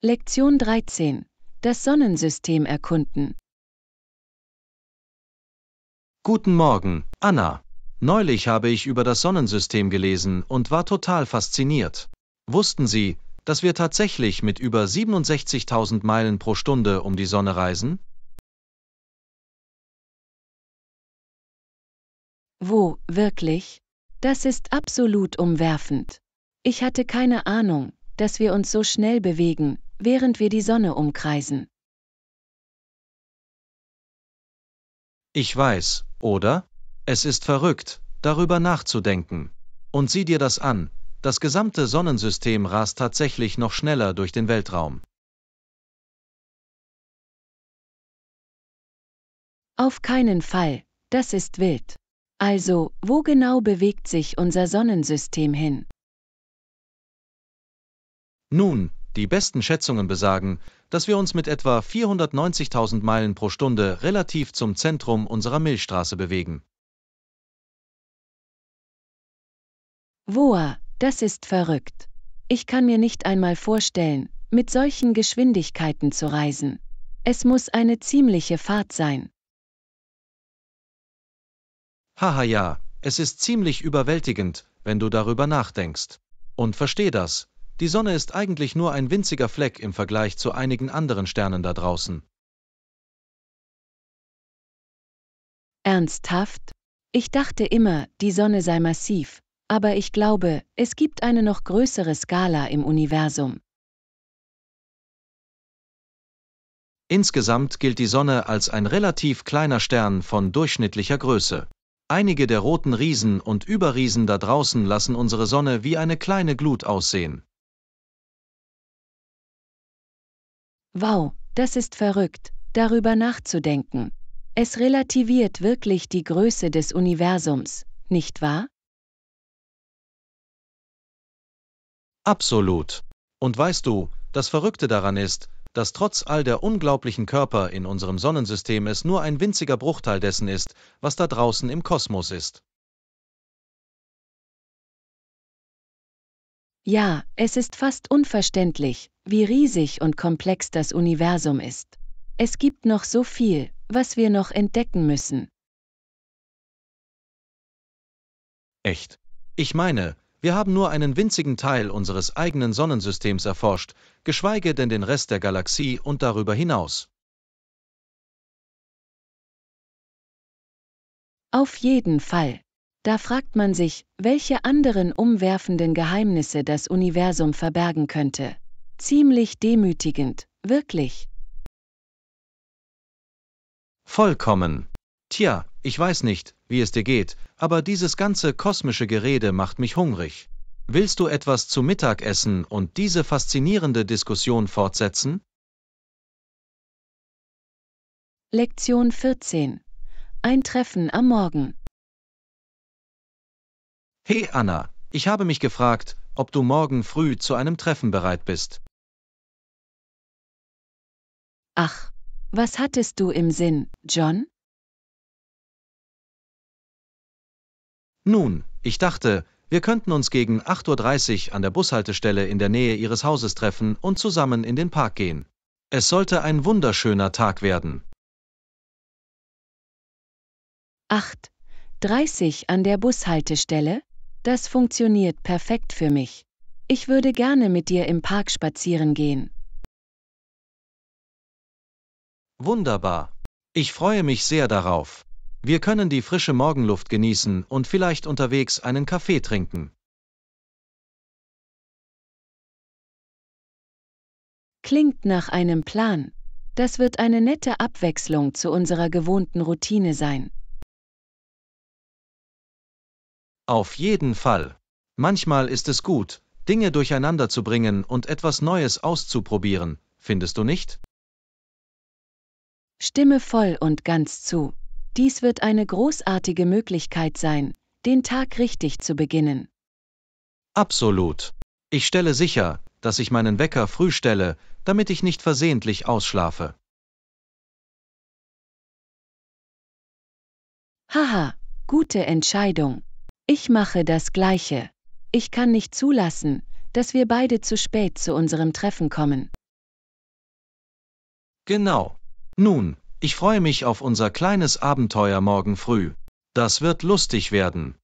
Lektion 13. Das Sonnensystem erkunden. Guten Morgen, Anna. Neulich habe ich über das Sonnensystem gelesen und war total fasziniert. Wussten Sie, dass wir tatsächlich mit über 67.000 Meilen pro Stunde um die Sonne reisen? Wo, wirklich? Das ist absolut umwerfend. Ich hatte keine Ahnung, dass wir uns so schnell bewegen, während wir die Sonne umkreisen. Ich weiß, oder? Es ist verrückt, darüber nachzudenken. Und sieh dir das an, das gesamte Sonnensystem rast tatsächlich noch schneller durch den Weltraum. Auf keinen Fall, das ist wild. Also, wo genau bewegt sich unser Sonnensystem hin? Nun, die besten Schätzungen besagen, dass wir uns mit etwa 490.000 Meilen pro Stunde relativ zum Zentrum unserer Milchstraße bewegen. Boah, das ist verrückt. Ich kann mir nicht einmal vorstellen, mit solchen Geschwindigkeiten zu reisen. Es muss eine ziemliche Fahrt sein. Haha ja, es ist ziemlich überwältigend, wenn du darüber nachdenkst. Und versteh das, die Sonne ist eigentlich nur ein winziger Fleck im Vergleich zu einigen anderen Sternen da draußen. Ernsthaft? Ich dachte immer, die Sonne sei massiv, aber ich glaube, es gibt eine noch größere Skala im Universum. Insgesamt gilt die Sonne als ein relativ kleiner Stern von durchschnittlicher Größe. Einige der roten Riesen und Überriesen da draußen lassen unsere Sonne wie eine kleine Glut aussehen. Wow, das ist verrückt, darüber nachzudenken. Es relativiert wirklich die Größe des Universums, nicht wahr? Absolut. Und weißt du, das Verrückte daran ist, dass trotz all der unglaublichen Körper in unserem Sonnensystem es nur ein winziger Bruchteil dessen ist, was da draußen im Kosmos ist. Ja, es ist fast unverständlich, wie riesig und komplex das Universum ist. Es gibt noch so viel, was wir noch entdecken müssen. Echt. Ich meine, wir haben nur einen winzigen Teil unseres eigenen Sonnensystems erforscht, geschweige denn den Rest der Galaxie und darüber hinaus. Auf jeden Fall. Da fragt man sich, welche anderen umwerfenden Geheimnisse das Universum verbergen könnte. Ziemlich demütigend, wirklich. Vollkommen. Tja, ich weiß nicht, wie es dir geht, aber dieses ganze kosmische Gerede macht mich hungrig. Willst du etwas zu Mittag essen und diese faszinierende Diskussion fortsetzen? Lektion 14. Ein Treffen am Morgen. Hey Anna, ich habe mich gefragt, ob du morgen früh zu einem Treffen bereit bist. Ach, was hattest du im Sinn, John? Nun, ich dachte, wir könnten uns gegen 8.30 Uhr an der Bushaltestelle in der Nähe Ihres Hauses treffen und zusammen in den Park gehen. Es sollte ein wunderschöner Tag werden. 8.30 Uhr an der Bushaltestelle? Das funktioniert perfekt für mich. Ich würde gerne mit dir im Park spazieren gehen. Wunderbar. Ich freue mich sehr darauf. Wir können die frische Morgenluft genießen und vielleicht unterwegs einen Kaffee trinken. Klingt nach einem Plan. Das wird eine nette Abwechslung zu unserer gewohnten Routine sein. Auf jeden Fall. Manchmal ist es gut, Dinge durcheinander zu bringen und etwas Neues auszuprobieren, findest du nicht? Stimme voll und ganz zu. Dies wird eine großartige Möglichkeit sein, den Tag richtig zu beginnen. Absolut. Ich stelle sicher, dass ich meinen Wecker früh stelle, damit ich nicht versehentlich ausschlafe. Haha, gute Entscheidung. Ich mache das gleiche. Ich kann nicht zulassen, dass wir beide zu spät zu unserem Treffen kommen. Genau. Nun, ich freue mich auf unser kleines Abenteuer morgen früh. Das wird lustig werden.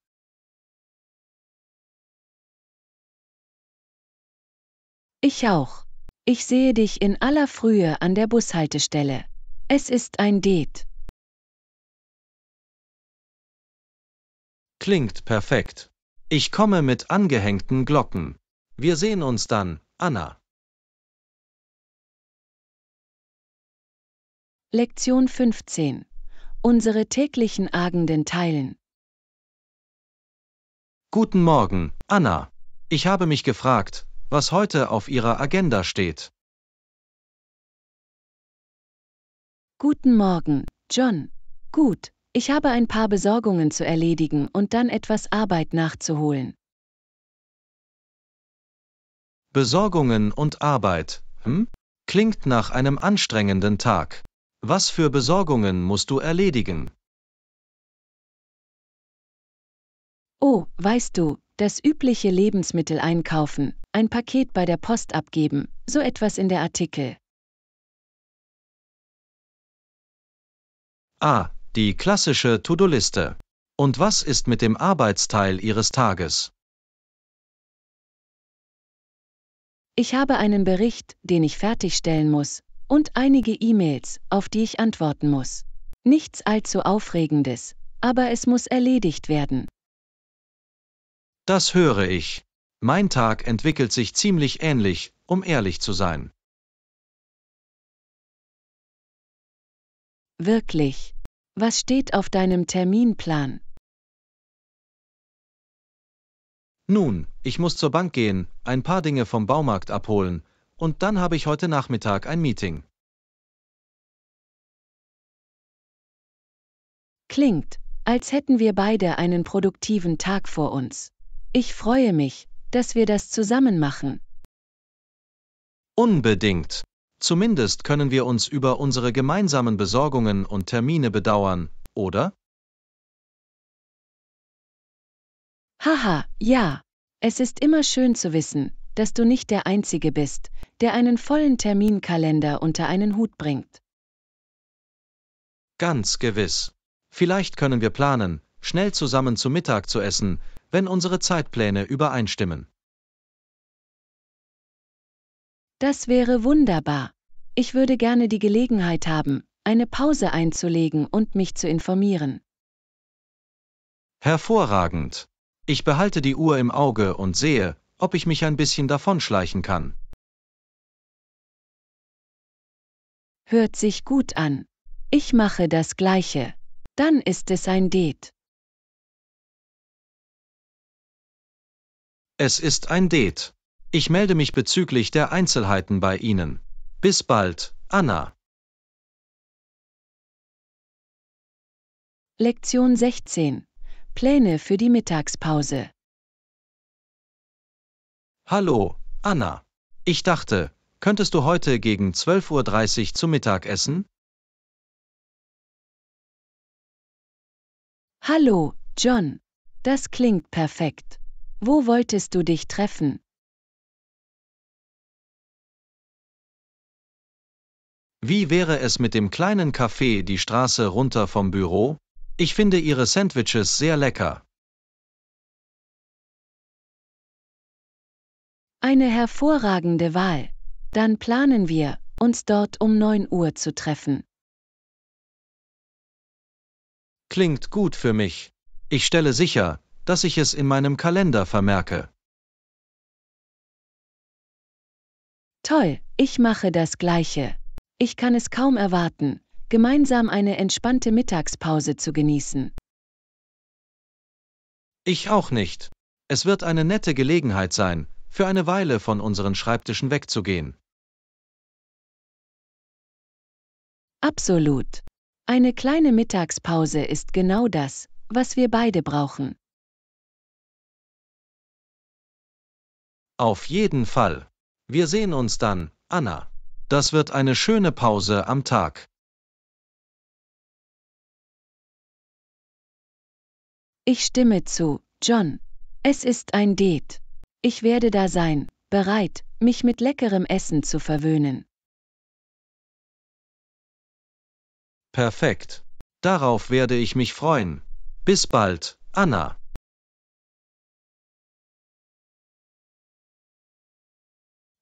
Ich auch. Ich sehe dich in aller Frühe an der Bushaltestelle. Es ist ein Date. Klingt perfekt. Ich komme mit angehängten Glocken. Wir sehen uns dann, Anna. Lektion 15. Unsere täglichen Agenden teilen. Guten Morgen, Anna. Ich habe mich gefragt, was heute auf Ihrer Agenda steht. Guten Morgen, John. Gut, ich habe ein paar Besorgungen zu erledigen und dann etwas Arbeit nachzuholen. Besorgungen und Arbeit, hm? Klingt nach einem anstrengenden Tag. Was für Besorgungen musst du erledigen? Oh, weißt du, das übliche Lebensmittel einkaufen, ein Paket bei der Post abgeben, so etwas in der Artikel. Ah, die klassische To-Do-Liste. Und was ist mit dem Arbeitsteil Ihres Tages? Ich habe einen Bericht, den ich fertigstellen muss, und einige E-Mails, auf die ich antworten muss. Nichts allzu Aufregendes, aber es muss erledigt werden. Das höre ich. Mein Tag entwickelt sich ziemlich ähnlich, um ehrlich zu sein. Wirklich. Was steht auf deinem Terminplan? Nun, ich muss zur Bank gehen, ein paar Dinge vom Baumarkt abholen, und dann habe ich heute Nachmittag ein Meeting. Klingt, als hätten wir beide einen produktiven Tag vor uns. Ich freue mich, dass wir das zusammen machen. Unbedingt. Zumindest können wir uns über unsere gemeinsamen Besorgungen und Termine bedauern, oder? Haha, ja. Es ist immer schön zu wissen, dass du nicht der Einzige bist, der einen vollen Terminkalender unter einen Hut bringt. Ganz gewiss. Vielleicht können wir planen, schnell zusammen zu Mittag zu essen, wenn unsere Zeitpläne übereinstimmen. Das wäre wunderbar. Ich würde gerne die Gelegenheit haben, eine Pause einzulegen und mich zu informieren. Hervorragend. Ich behalte die Uhr im Auge und sehe, ob ich mich ein bisschen davonschleichen kann. Hört sich gut an. Ich mache das gleiche. Dann ist es ein Date. Es ist ein Date. Ich melde mich bezüglich der Einzelheiten bei Ihnen. Bis bald, Anna. Lektion 16. Pläne für die Mittagspause. Hallo, Anna. Ich dachte, Könntest du heute gegen 12.30 Uhr zu Mittag essen? Hallo, John. Das klingt perfekt. Wo wolltest du dich treffen? Wie wäre es mit dem kleinen Café die Straße runter vom Büro? Ich finde ihre Sandwiches sehr lecker. Eine hervorragende Wahl. Dann planen wir, uns dort um 9 Uhr zu treffen. Klingt gut für mich. Ich stelle sicher, dass ich es in meinem Kalender vermerke. Toll, ich mache das gleiche. Ich kann es kaum erwarten, gemeinsam eine entspannte Mittagspause zu genießen. Ich auch nicht. Es wird eine nette Gelegenheit sein, für eine Weile von unseren Schreibtischen wegzugehen. Absolut. Eine kleine Mittagspause ist genau das, was wir beide brauchen. Auf jeden Fall. Wir sehen uns dann, Anna. Das wird eine schöne Pause am Tag. Ich stimme zu, John. Es ist ein Date. Ich werde da sein, bereit, mich mit leckerem Essen zu verwöhnen. Perfekt. Darauf werde ich mich freuen. Bis bald, Anna.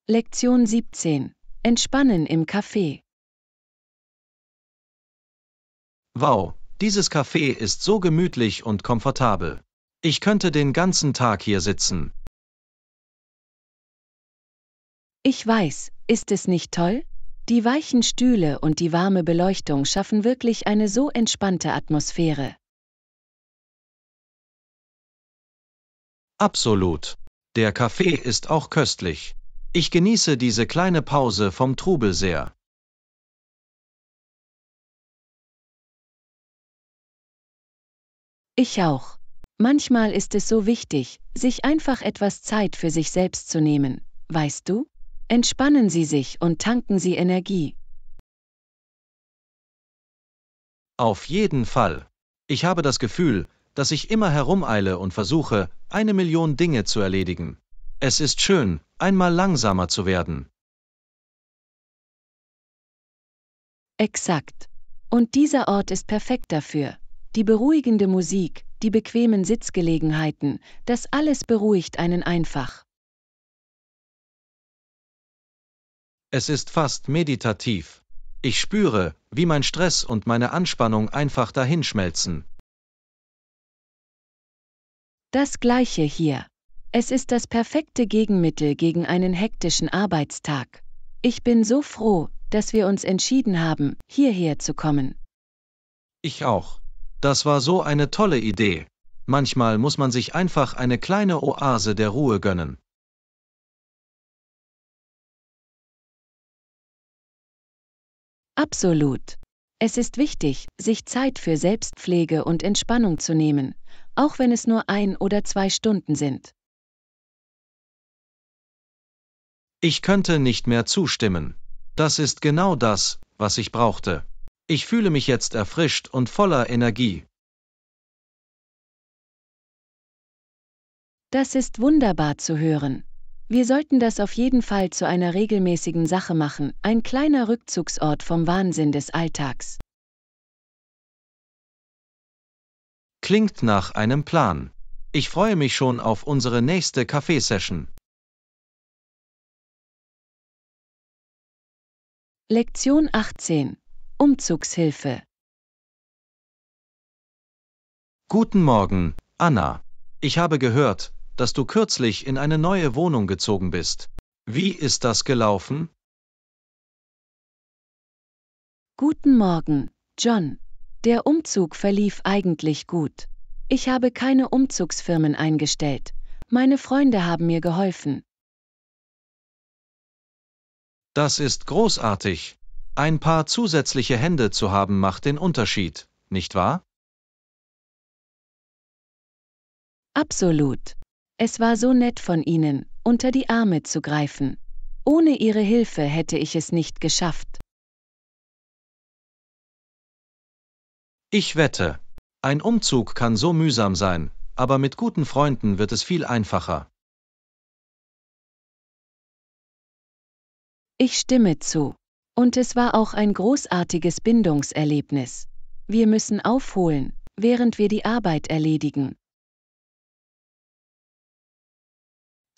Lektion 17. Entspannen im Café. Wow, dieses Café ist so gemütlich und komfortabel. Ich könnte den ganzen Tag hier sitzen. Ich weiß, ist es nicht toll? Die weichen Stühle und die warme Beleuchtung schaffen wirklich eine so entspannte Atmosphäre. Absolut. Der Kaffee ist auch köstlich. Ich genieße diese kleine Pause vom Trubel sehr. Ich auch. Manchmal ist es so wichtig, sich einfach etwas Zeit für sich selbst zu nehmen, weißt du? Entspannen Sie sich und tanken Sie Energie. Auf jeden Fall. Ich habe das Gefühl, dass ich immer herumeile und versuche, eine Million Dinge zu erledigen. Es ist schön, einmal langsamer zu werden. Exakt. Und dieser Ort ist perfekt dafür. Die beruhigende Musik, die bequemen Sitzgelegenheiten, das alles beruhigt einen einfach. Es ist fast meditativ. Ich spüre, wie mein Stress und meine Anspannung einfach dahinschmelzen. Das gleiche hier. Es ist das perfekte Gegenmittel gegen einen hektischen Arbeitstag. Ich bin so froh, dass wir uns entschieden haben, hierher zu kommen. Ich auch. Das war so eine tolle Idee. Manchmal muss man sich einfach eine kleine Oase der Ruhe gönnen. Absolut. Es ist wichtig, sich Zeit für Selbstpflege und Entspannung zu nehmen, auch wenn es nur ein oder zwei Stunden sind. Ich könnte nicht mehr zustimmen. Das ist genau das, was ich brauchte. Ich fühle mich jetzt erfrischt und voller Energie. Das ist wunderbar zu hören. Wir sollten das auf jeden Fall zu einer regelmäßigen Sache machen, ein kleiner Rückzugsort vom Wahnsinn des Alltags. Klingt nach einem Plan. Ich freue mich schon auf unsere nächste Kaffeesession. Lektion 18 Umzugshilfe Guten Morgen, Anna. Ich habe gehört, dass du kürzlich in eine neue Wohnung gezogen bist. Wie ist das gelaufen? Guten Morgen, John. Der Umzug verlief eigentlich gut. Ich habe keine Umzugsfirmen eingestellt. Meine Freunde haben mir geholfen. Das ist großartig. Ein paar zusätzliche Hände zu haben macht den Unterschied, nicht wahr? Absolut. Es war so nett von Ihnen, unter die Arme zu greifen. Ohne Ihre Hilfe hätte ich es nicht geschafft. Ich wette. Ein Umzug kann so mühsam sein, aber mit guten Freunden wird es viel einfacher. Ich stimme zu. Und es war auch ein großartiges Bindungserlebnis. Wir müssen aufholen, während wir die Arbeit erledigen.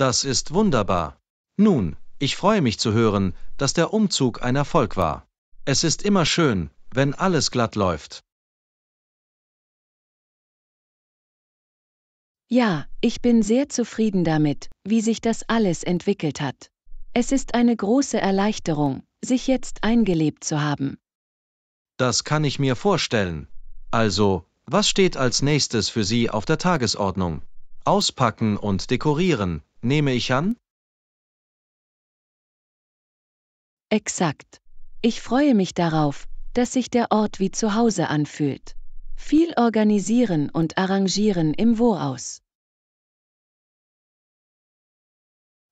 Das ist wunderbar. Nun, ich freue mich zu hören, dass der Umzug ein Erfolg war. Es ist immer schön, wenn alles glatt läuft. Ja, ich bin sehr zufrieden damit, wie sich das alles entwickelt hat. Es ist eine große Erleichterung, sich jetzt eingelebt zu haben. Das kann ich mir vorstellen. Also, was steht als nächstes für Sie auf der Tagesordnung? Auspacken und dekorieren, nehme ich an? Exakt. Ich freue mich darauf, dass sich der Ort wie zu Hause anfühlt. Viel organisieren und arrangieren im Voraus.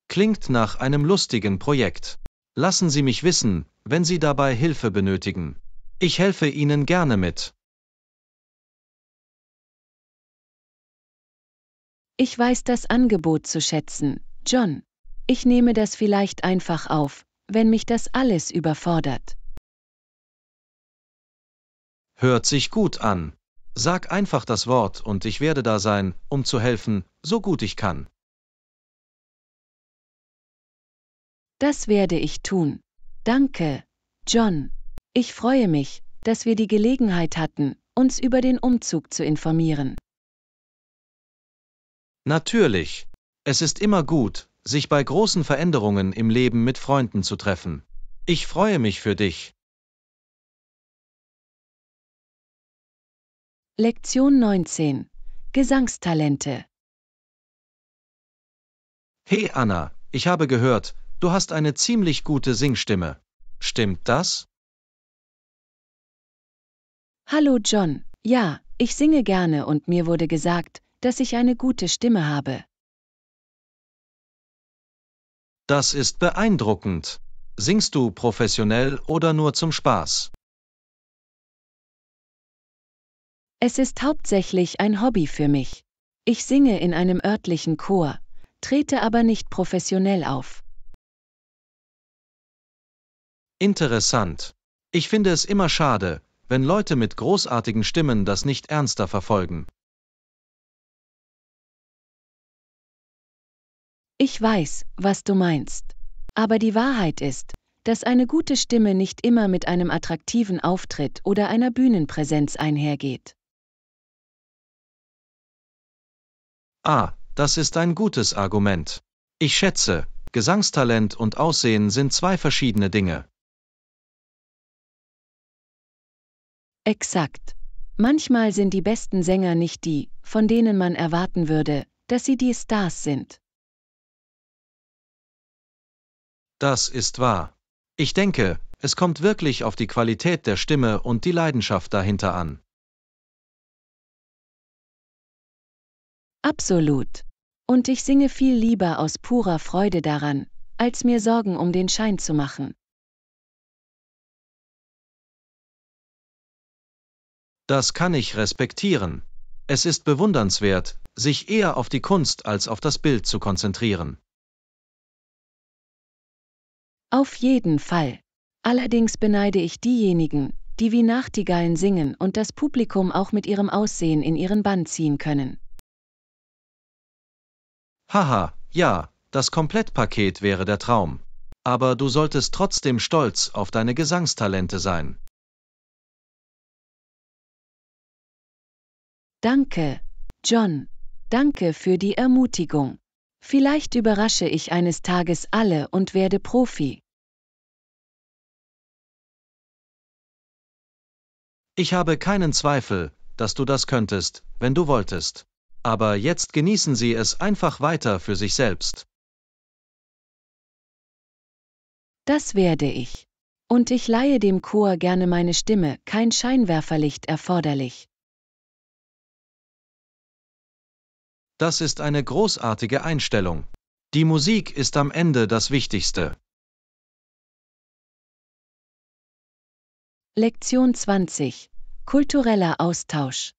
Klingt nach einem lustigen Projekt. Lassen Sie mich wissen, wenn Sie dabei Hilfe benötigen. Ich helfe Ihnen gerne mit. Ich weiß das Angebot zu schätzen, John. Ich nehme das vielleicht einfach auf, wenn mich das alles überfordert. Hört sich gut an. Sag einfach das Wort und ich werde da sein, um zu helfen, so gut ich kann. Das werde ich tun. Danke, John. Ich freue mich, dass wir die Gelegenheit hatten, uns über den Umzug zu informieren. Natürlich. Es ist immer gut, sich bei großen Veränderungen im Leben mit Freunden zu treffen. Ich freue mich für dich. Lektion 19. Gesangstalente. Hey Anna, ich habe gehört, du hast eine ziemlich gute Singstimme. Stimmt das? Hallo John, ja, ich singe gerne und mir wurde gesagt, dass ich eine gute Stimme habe. Das ist beeindruckend. Singst du professionell oder nur zum Spaß? Es ist hauptsächlich ein Hobby für mich. Ich singe in einem örtlichen Chor, trete aber nicht professionell auf. Interessant. Ich finde es immer schade, wenn Leute mit großartigen Stimmen das nicht ernster verfolgen. Ich weiß, was du meinst. Aber die Wahrheit ist, dass eine gute Stimme nicht immer mit einem attraktiven Auftritt oder einer Bühnenpräsenz einhergeht. Ah, das ist ein gutes Argument. Ich schätze, Gesangstalent und Aussehen sind zwei verschiedene Dinge. Exakt. Manchmal sind die besten Sänger nicht die, von denen man erwarten würde, dass sie die Stars sind. Das ist wahr. Ich denke, es kommt wirklich auf die Qualität der Stimme und die Leidenschaft dahinter an. Absolut. Und ich singe viel lieber aus purer Freude daran, als mir Sorgen um den Schein zu machen. Das kann ich respektieren. Es ist bewundernswert, sich eher auf die Kunst als auf das Bild zu konzentrieren. Auf jeden Fall. Allerdings beneide ich diejenigen, die wie Nachtigallen singen und das Publikum auch mit ihrem Aussehen in ihren Bann ziehen können. Haha, ja, das Komplettpaket wäre der Traum. Aber du solltest trotzdem stolz auf deine Gesangstalente sein. Danke, John. Danke für die Ermutigung. Vielleicht überrasche ich eines Tages alle und werde Profi. Ich habe keinen Zweifel, dass du das könntest, wenn du wolltest. Aber jetzt genießen Sie es einfach weiter für sich selbst. Das werde ich. Und ich leihe dem Chor gerne meine Stimme, kein Scheinwerferlicht erforderlich. Das ist eine großartige Einstellung. Die Musik ist am Ende das Wichtigste. Lektion 20. Kultureller Austausch.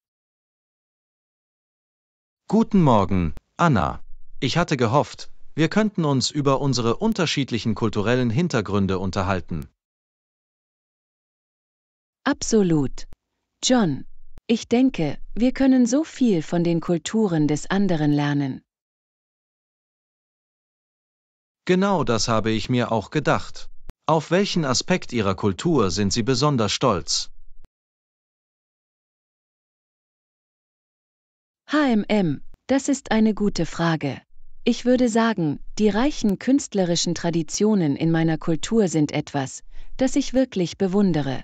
Guten Morgen, Anna. Ich hatte gehofft, wir könnten uns über unsere unterschiedlichen kulturellen Hintergründe unterhalten. Absolut. John, ich denke, wir können so viel von den Kulturen des anderen lernen. Genau das habe ich mir auch gedacht. Auf welchen Aspekt Ihrer Kultur sind Sie besonders stolz? HMM, das ist eine gute Frage. Ich würde sagen, die reichen künstlerischen Traditionen in meiner Kultur sind etwas, das ich wirklich bewundere.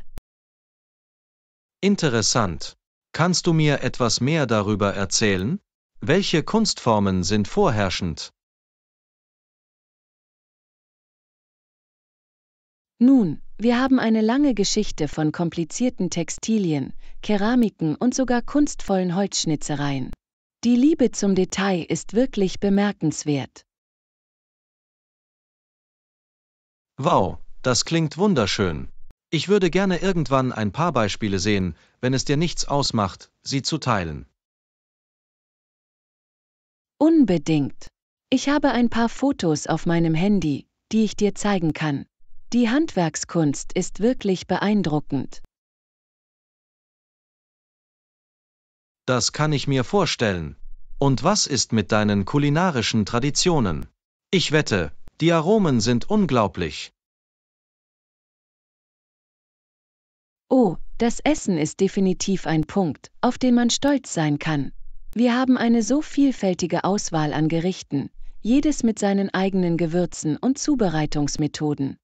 Interessant. Kannst du mir etwas mehr darüber erzählen? Welche Kunstformen sind vorherrschend? Nun, wir haben eine lange Geschichte von komplizierten Textilien, Keramiken und sogar kunstvollen Holzschnitzereien. Die Liebe zum Detail ist wirklich bemerkenswert. Wow, das klingt wunderschön. Ich würde gerne irgendwann ein paar Beispiele sehen, wenn es dir nichts ausmacht, sie zu teilen. Unbedingt. Ich habe ein paar Fotos auf meinem Handy, die ich dir zeigen kann. Die Handwerkskunst ist wirklich beeindruckend. Das kann ich mir vorstellen. Und was ist mit deinen kulinarischen Traditionen? Ich wette, die Aromen sind unglaublich. Oh, das Essen ist definitiv ein Punkt, auf den man stolz sein kann. Wir haben eine so vielfältige Auswahl an Gerichten, jedes mit seinen eigenen Gewürzen und Zubereitungsmethoden.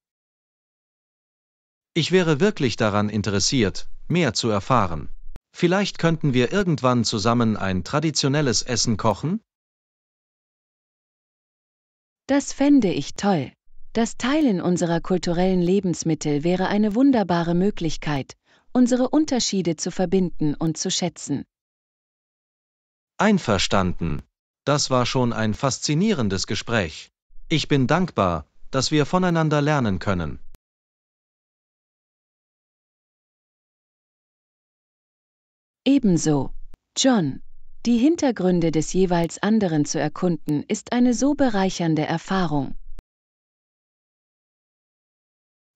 Ich wäre wirklich daran interessiert, mehr zu erfahren. Vielleicht könnten wir irgendwann zusammen ein traditionelles Essen kochen? Das fände ich toll. Das Teilen unserer kulturellen Lebensmittel wäre eine wunderbare Möglichkeit, unsere Unterschiede zu verbinden und zu schätzen. Einverstanden. Das war schon ein faszinierendes Gespräch. Ich bin dankbar, dass wir voneinander lernen können. Ebenso, John, die Hintergründe des jeweils anderen zu erkunden, ist eine so bereichernde Erfahrung.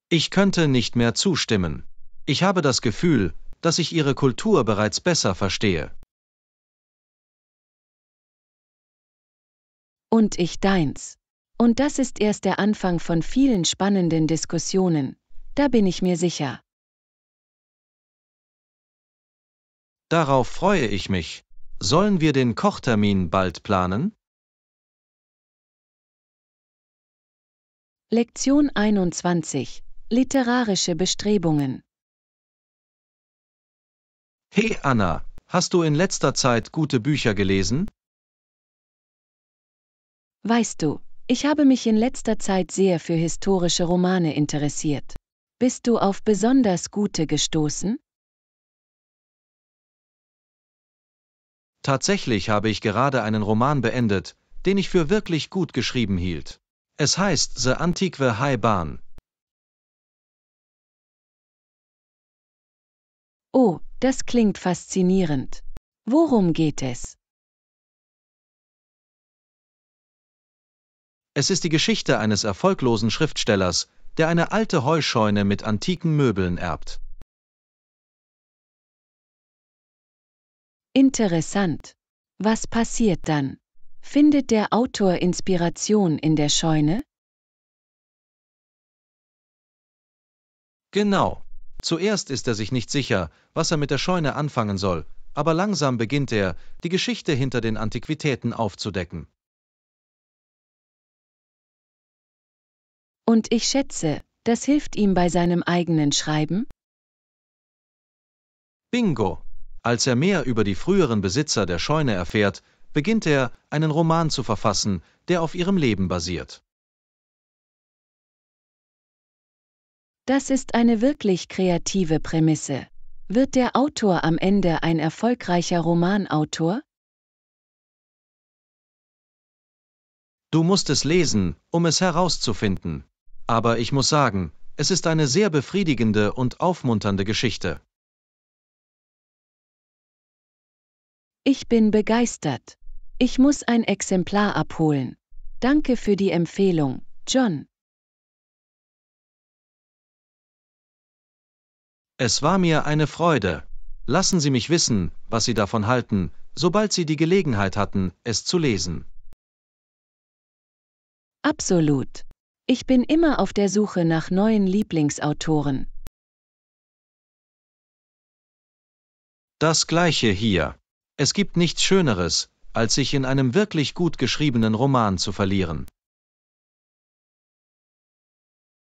Ich könnte nicht mehr zustimmen. Ich habe das Gefühl, dass ich Ihre Kultur bereits besser verstehe. Und ich deins. Und das ist erst der Anfang von vielen spannenden Diskussionen, da bin ich mir sicher. Darauf freue ich mich. Sollen wir den Kochtermin bald planen? Lektion 21 Literarische Bestrebungen Hey Anna, hast du in letzter Zeit gute Bücher gelesen? Weißt du, ich habe mich in letzter Zeit sehr für historische Romane interessiert. Bist du auf besonders gute gestoßen? Tatsächlich habe ich gerade einen Roman beendet, den ich für wirklich gut geschrieben hielt. Es heißt The Antique High Bahn. Oh, das klingt faszinierend. Worum geht es? Es ist die Geschichte eines erfolglosen Schriftstellers, der eine alte Heuscheune mit antiken Möbeln erbt. Interessant. Was passiert dann? Findet der Autor Inspiration in der Scheune? Genau. Zuerst ist er sich nicht sicher, was er mit der Scheune anfangen soll, aber langsam beginnt er, die Geschichte hinter den Antiquitäten aufzudecken. Und ich schätze, das hilft ihm bei seinem eigenen Schreiben? Bingo! Als er mehr über die früheren Besitzer der Scheune erfährt, beginnt er, einen Roman zu verfassen, der auf ihrem Leben basiert. Das ist eine wirklich kreative Prämisse. Wird der Autor am Ende ein erfolgreicher Romanautor? Du musst es lesen, um es herauszufinden. Aber ich muss sagen, es ist eine sehr befriedigende und aufmunternde Geschichte. Ich bin begeistert. Ich muss ein Exemplar abholen. Danke für die Empfehlung, John. Es war mir eine Freude. Lassen Sie mich wissen, was Sie davon halten, sobald Sie die Gelegenheit hatten, es zu lesen. Absolut. Ich bin immer auf der Suche nach neuen Lieblingsautoren. Das gleiche hier. Es gibt nichts Schöneres, als sich in einem wirklich gut geschriebenen Roman zu verlieren.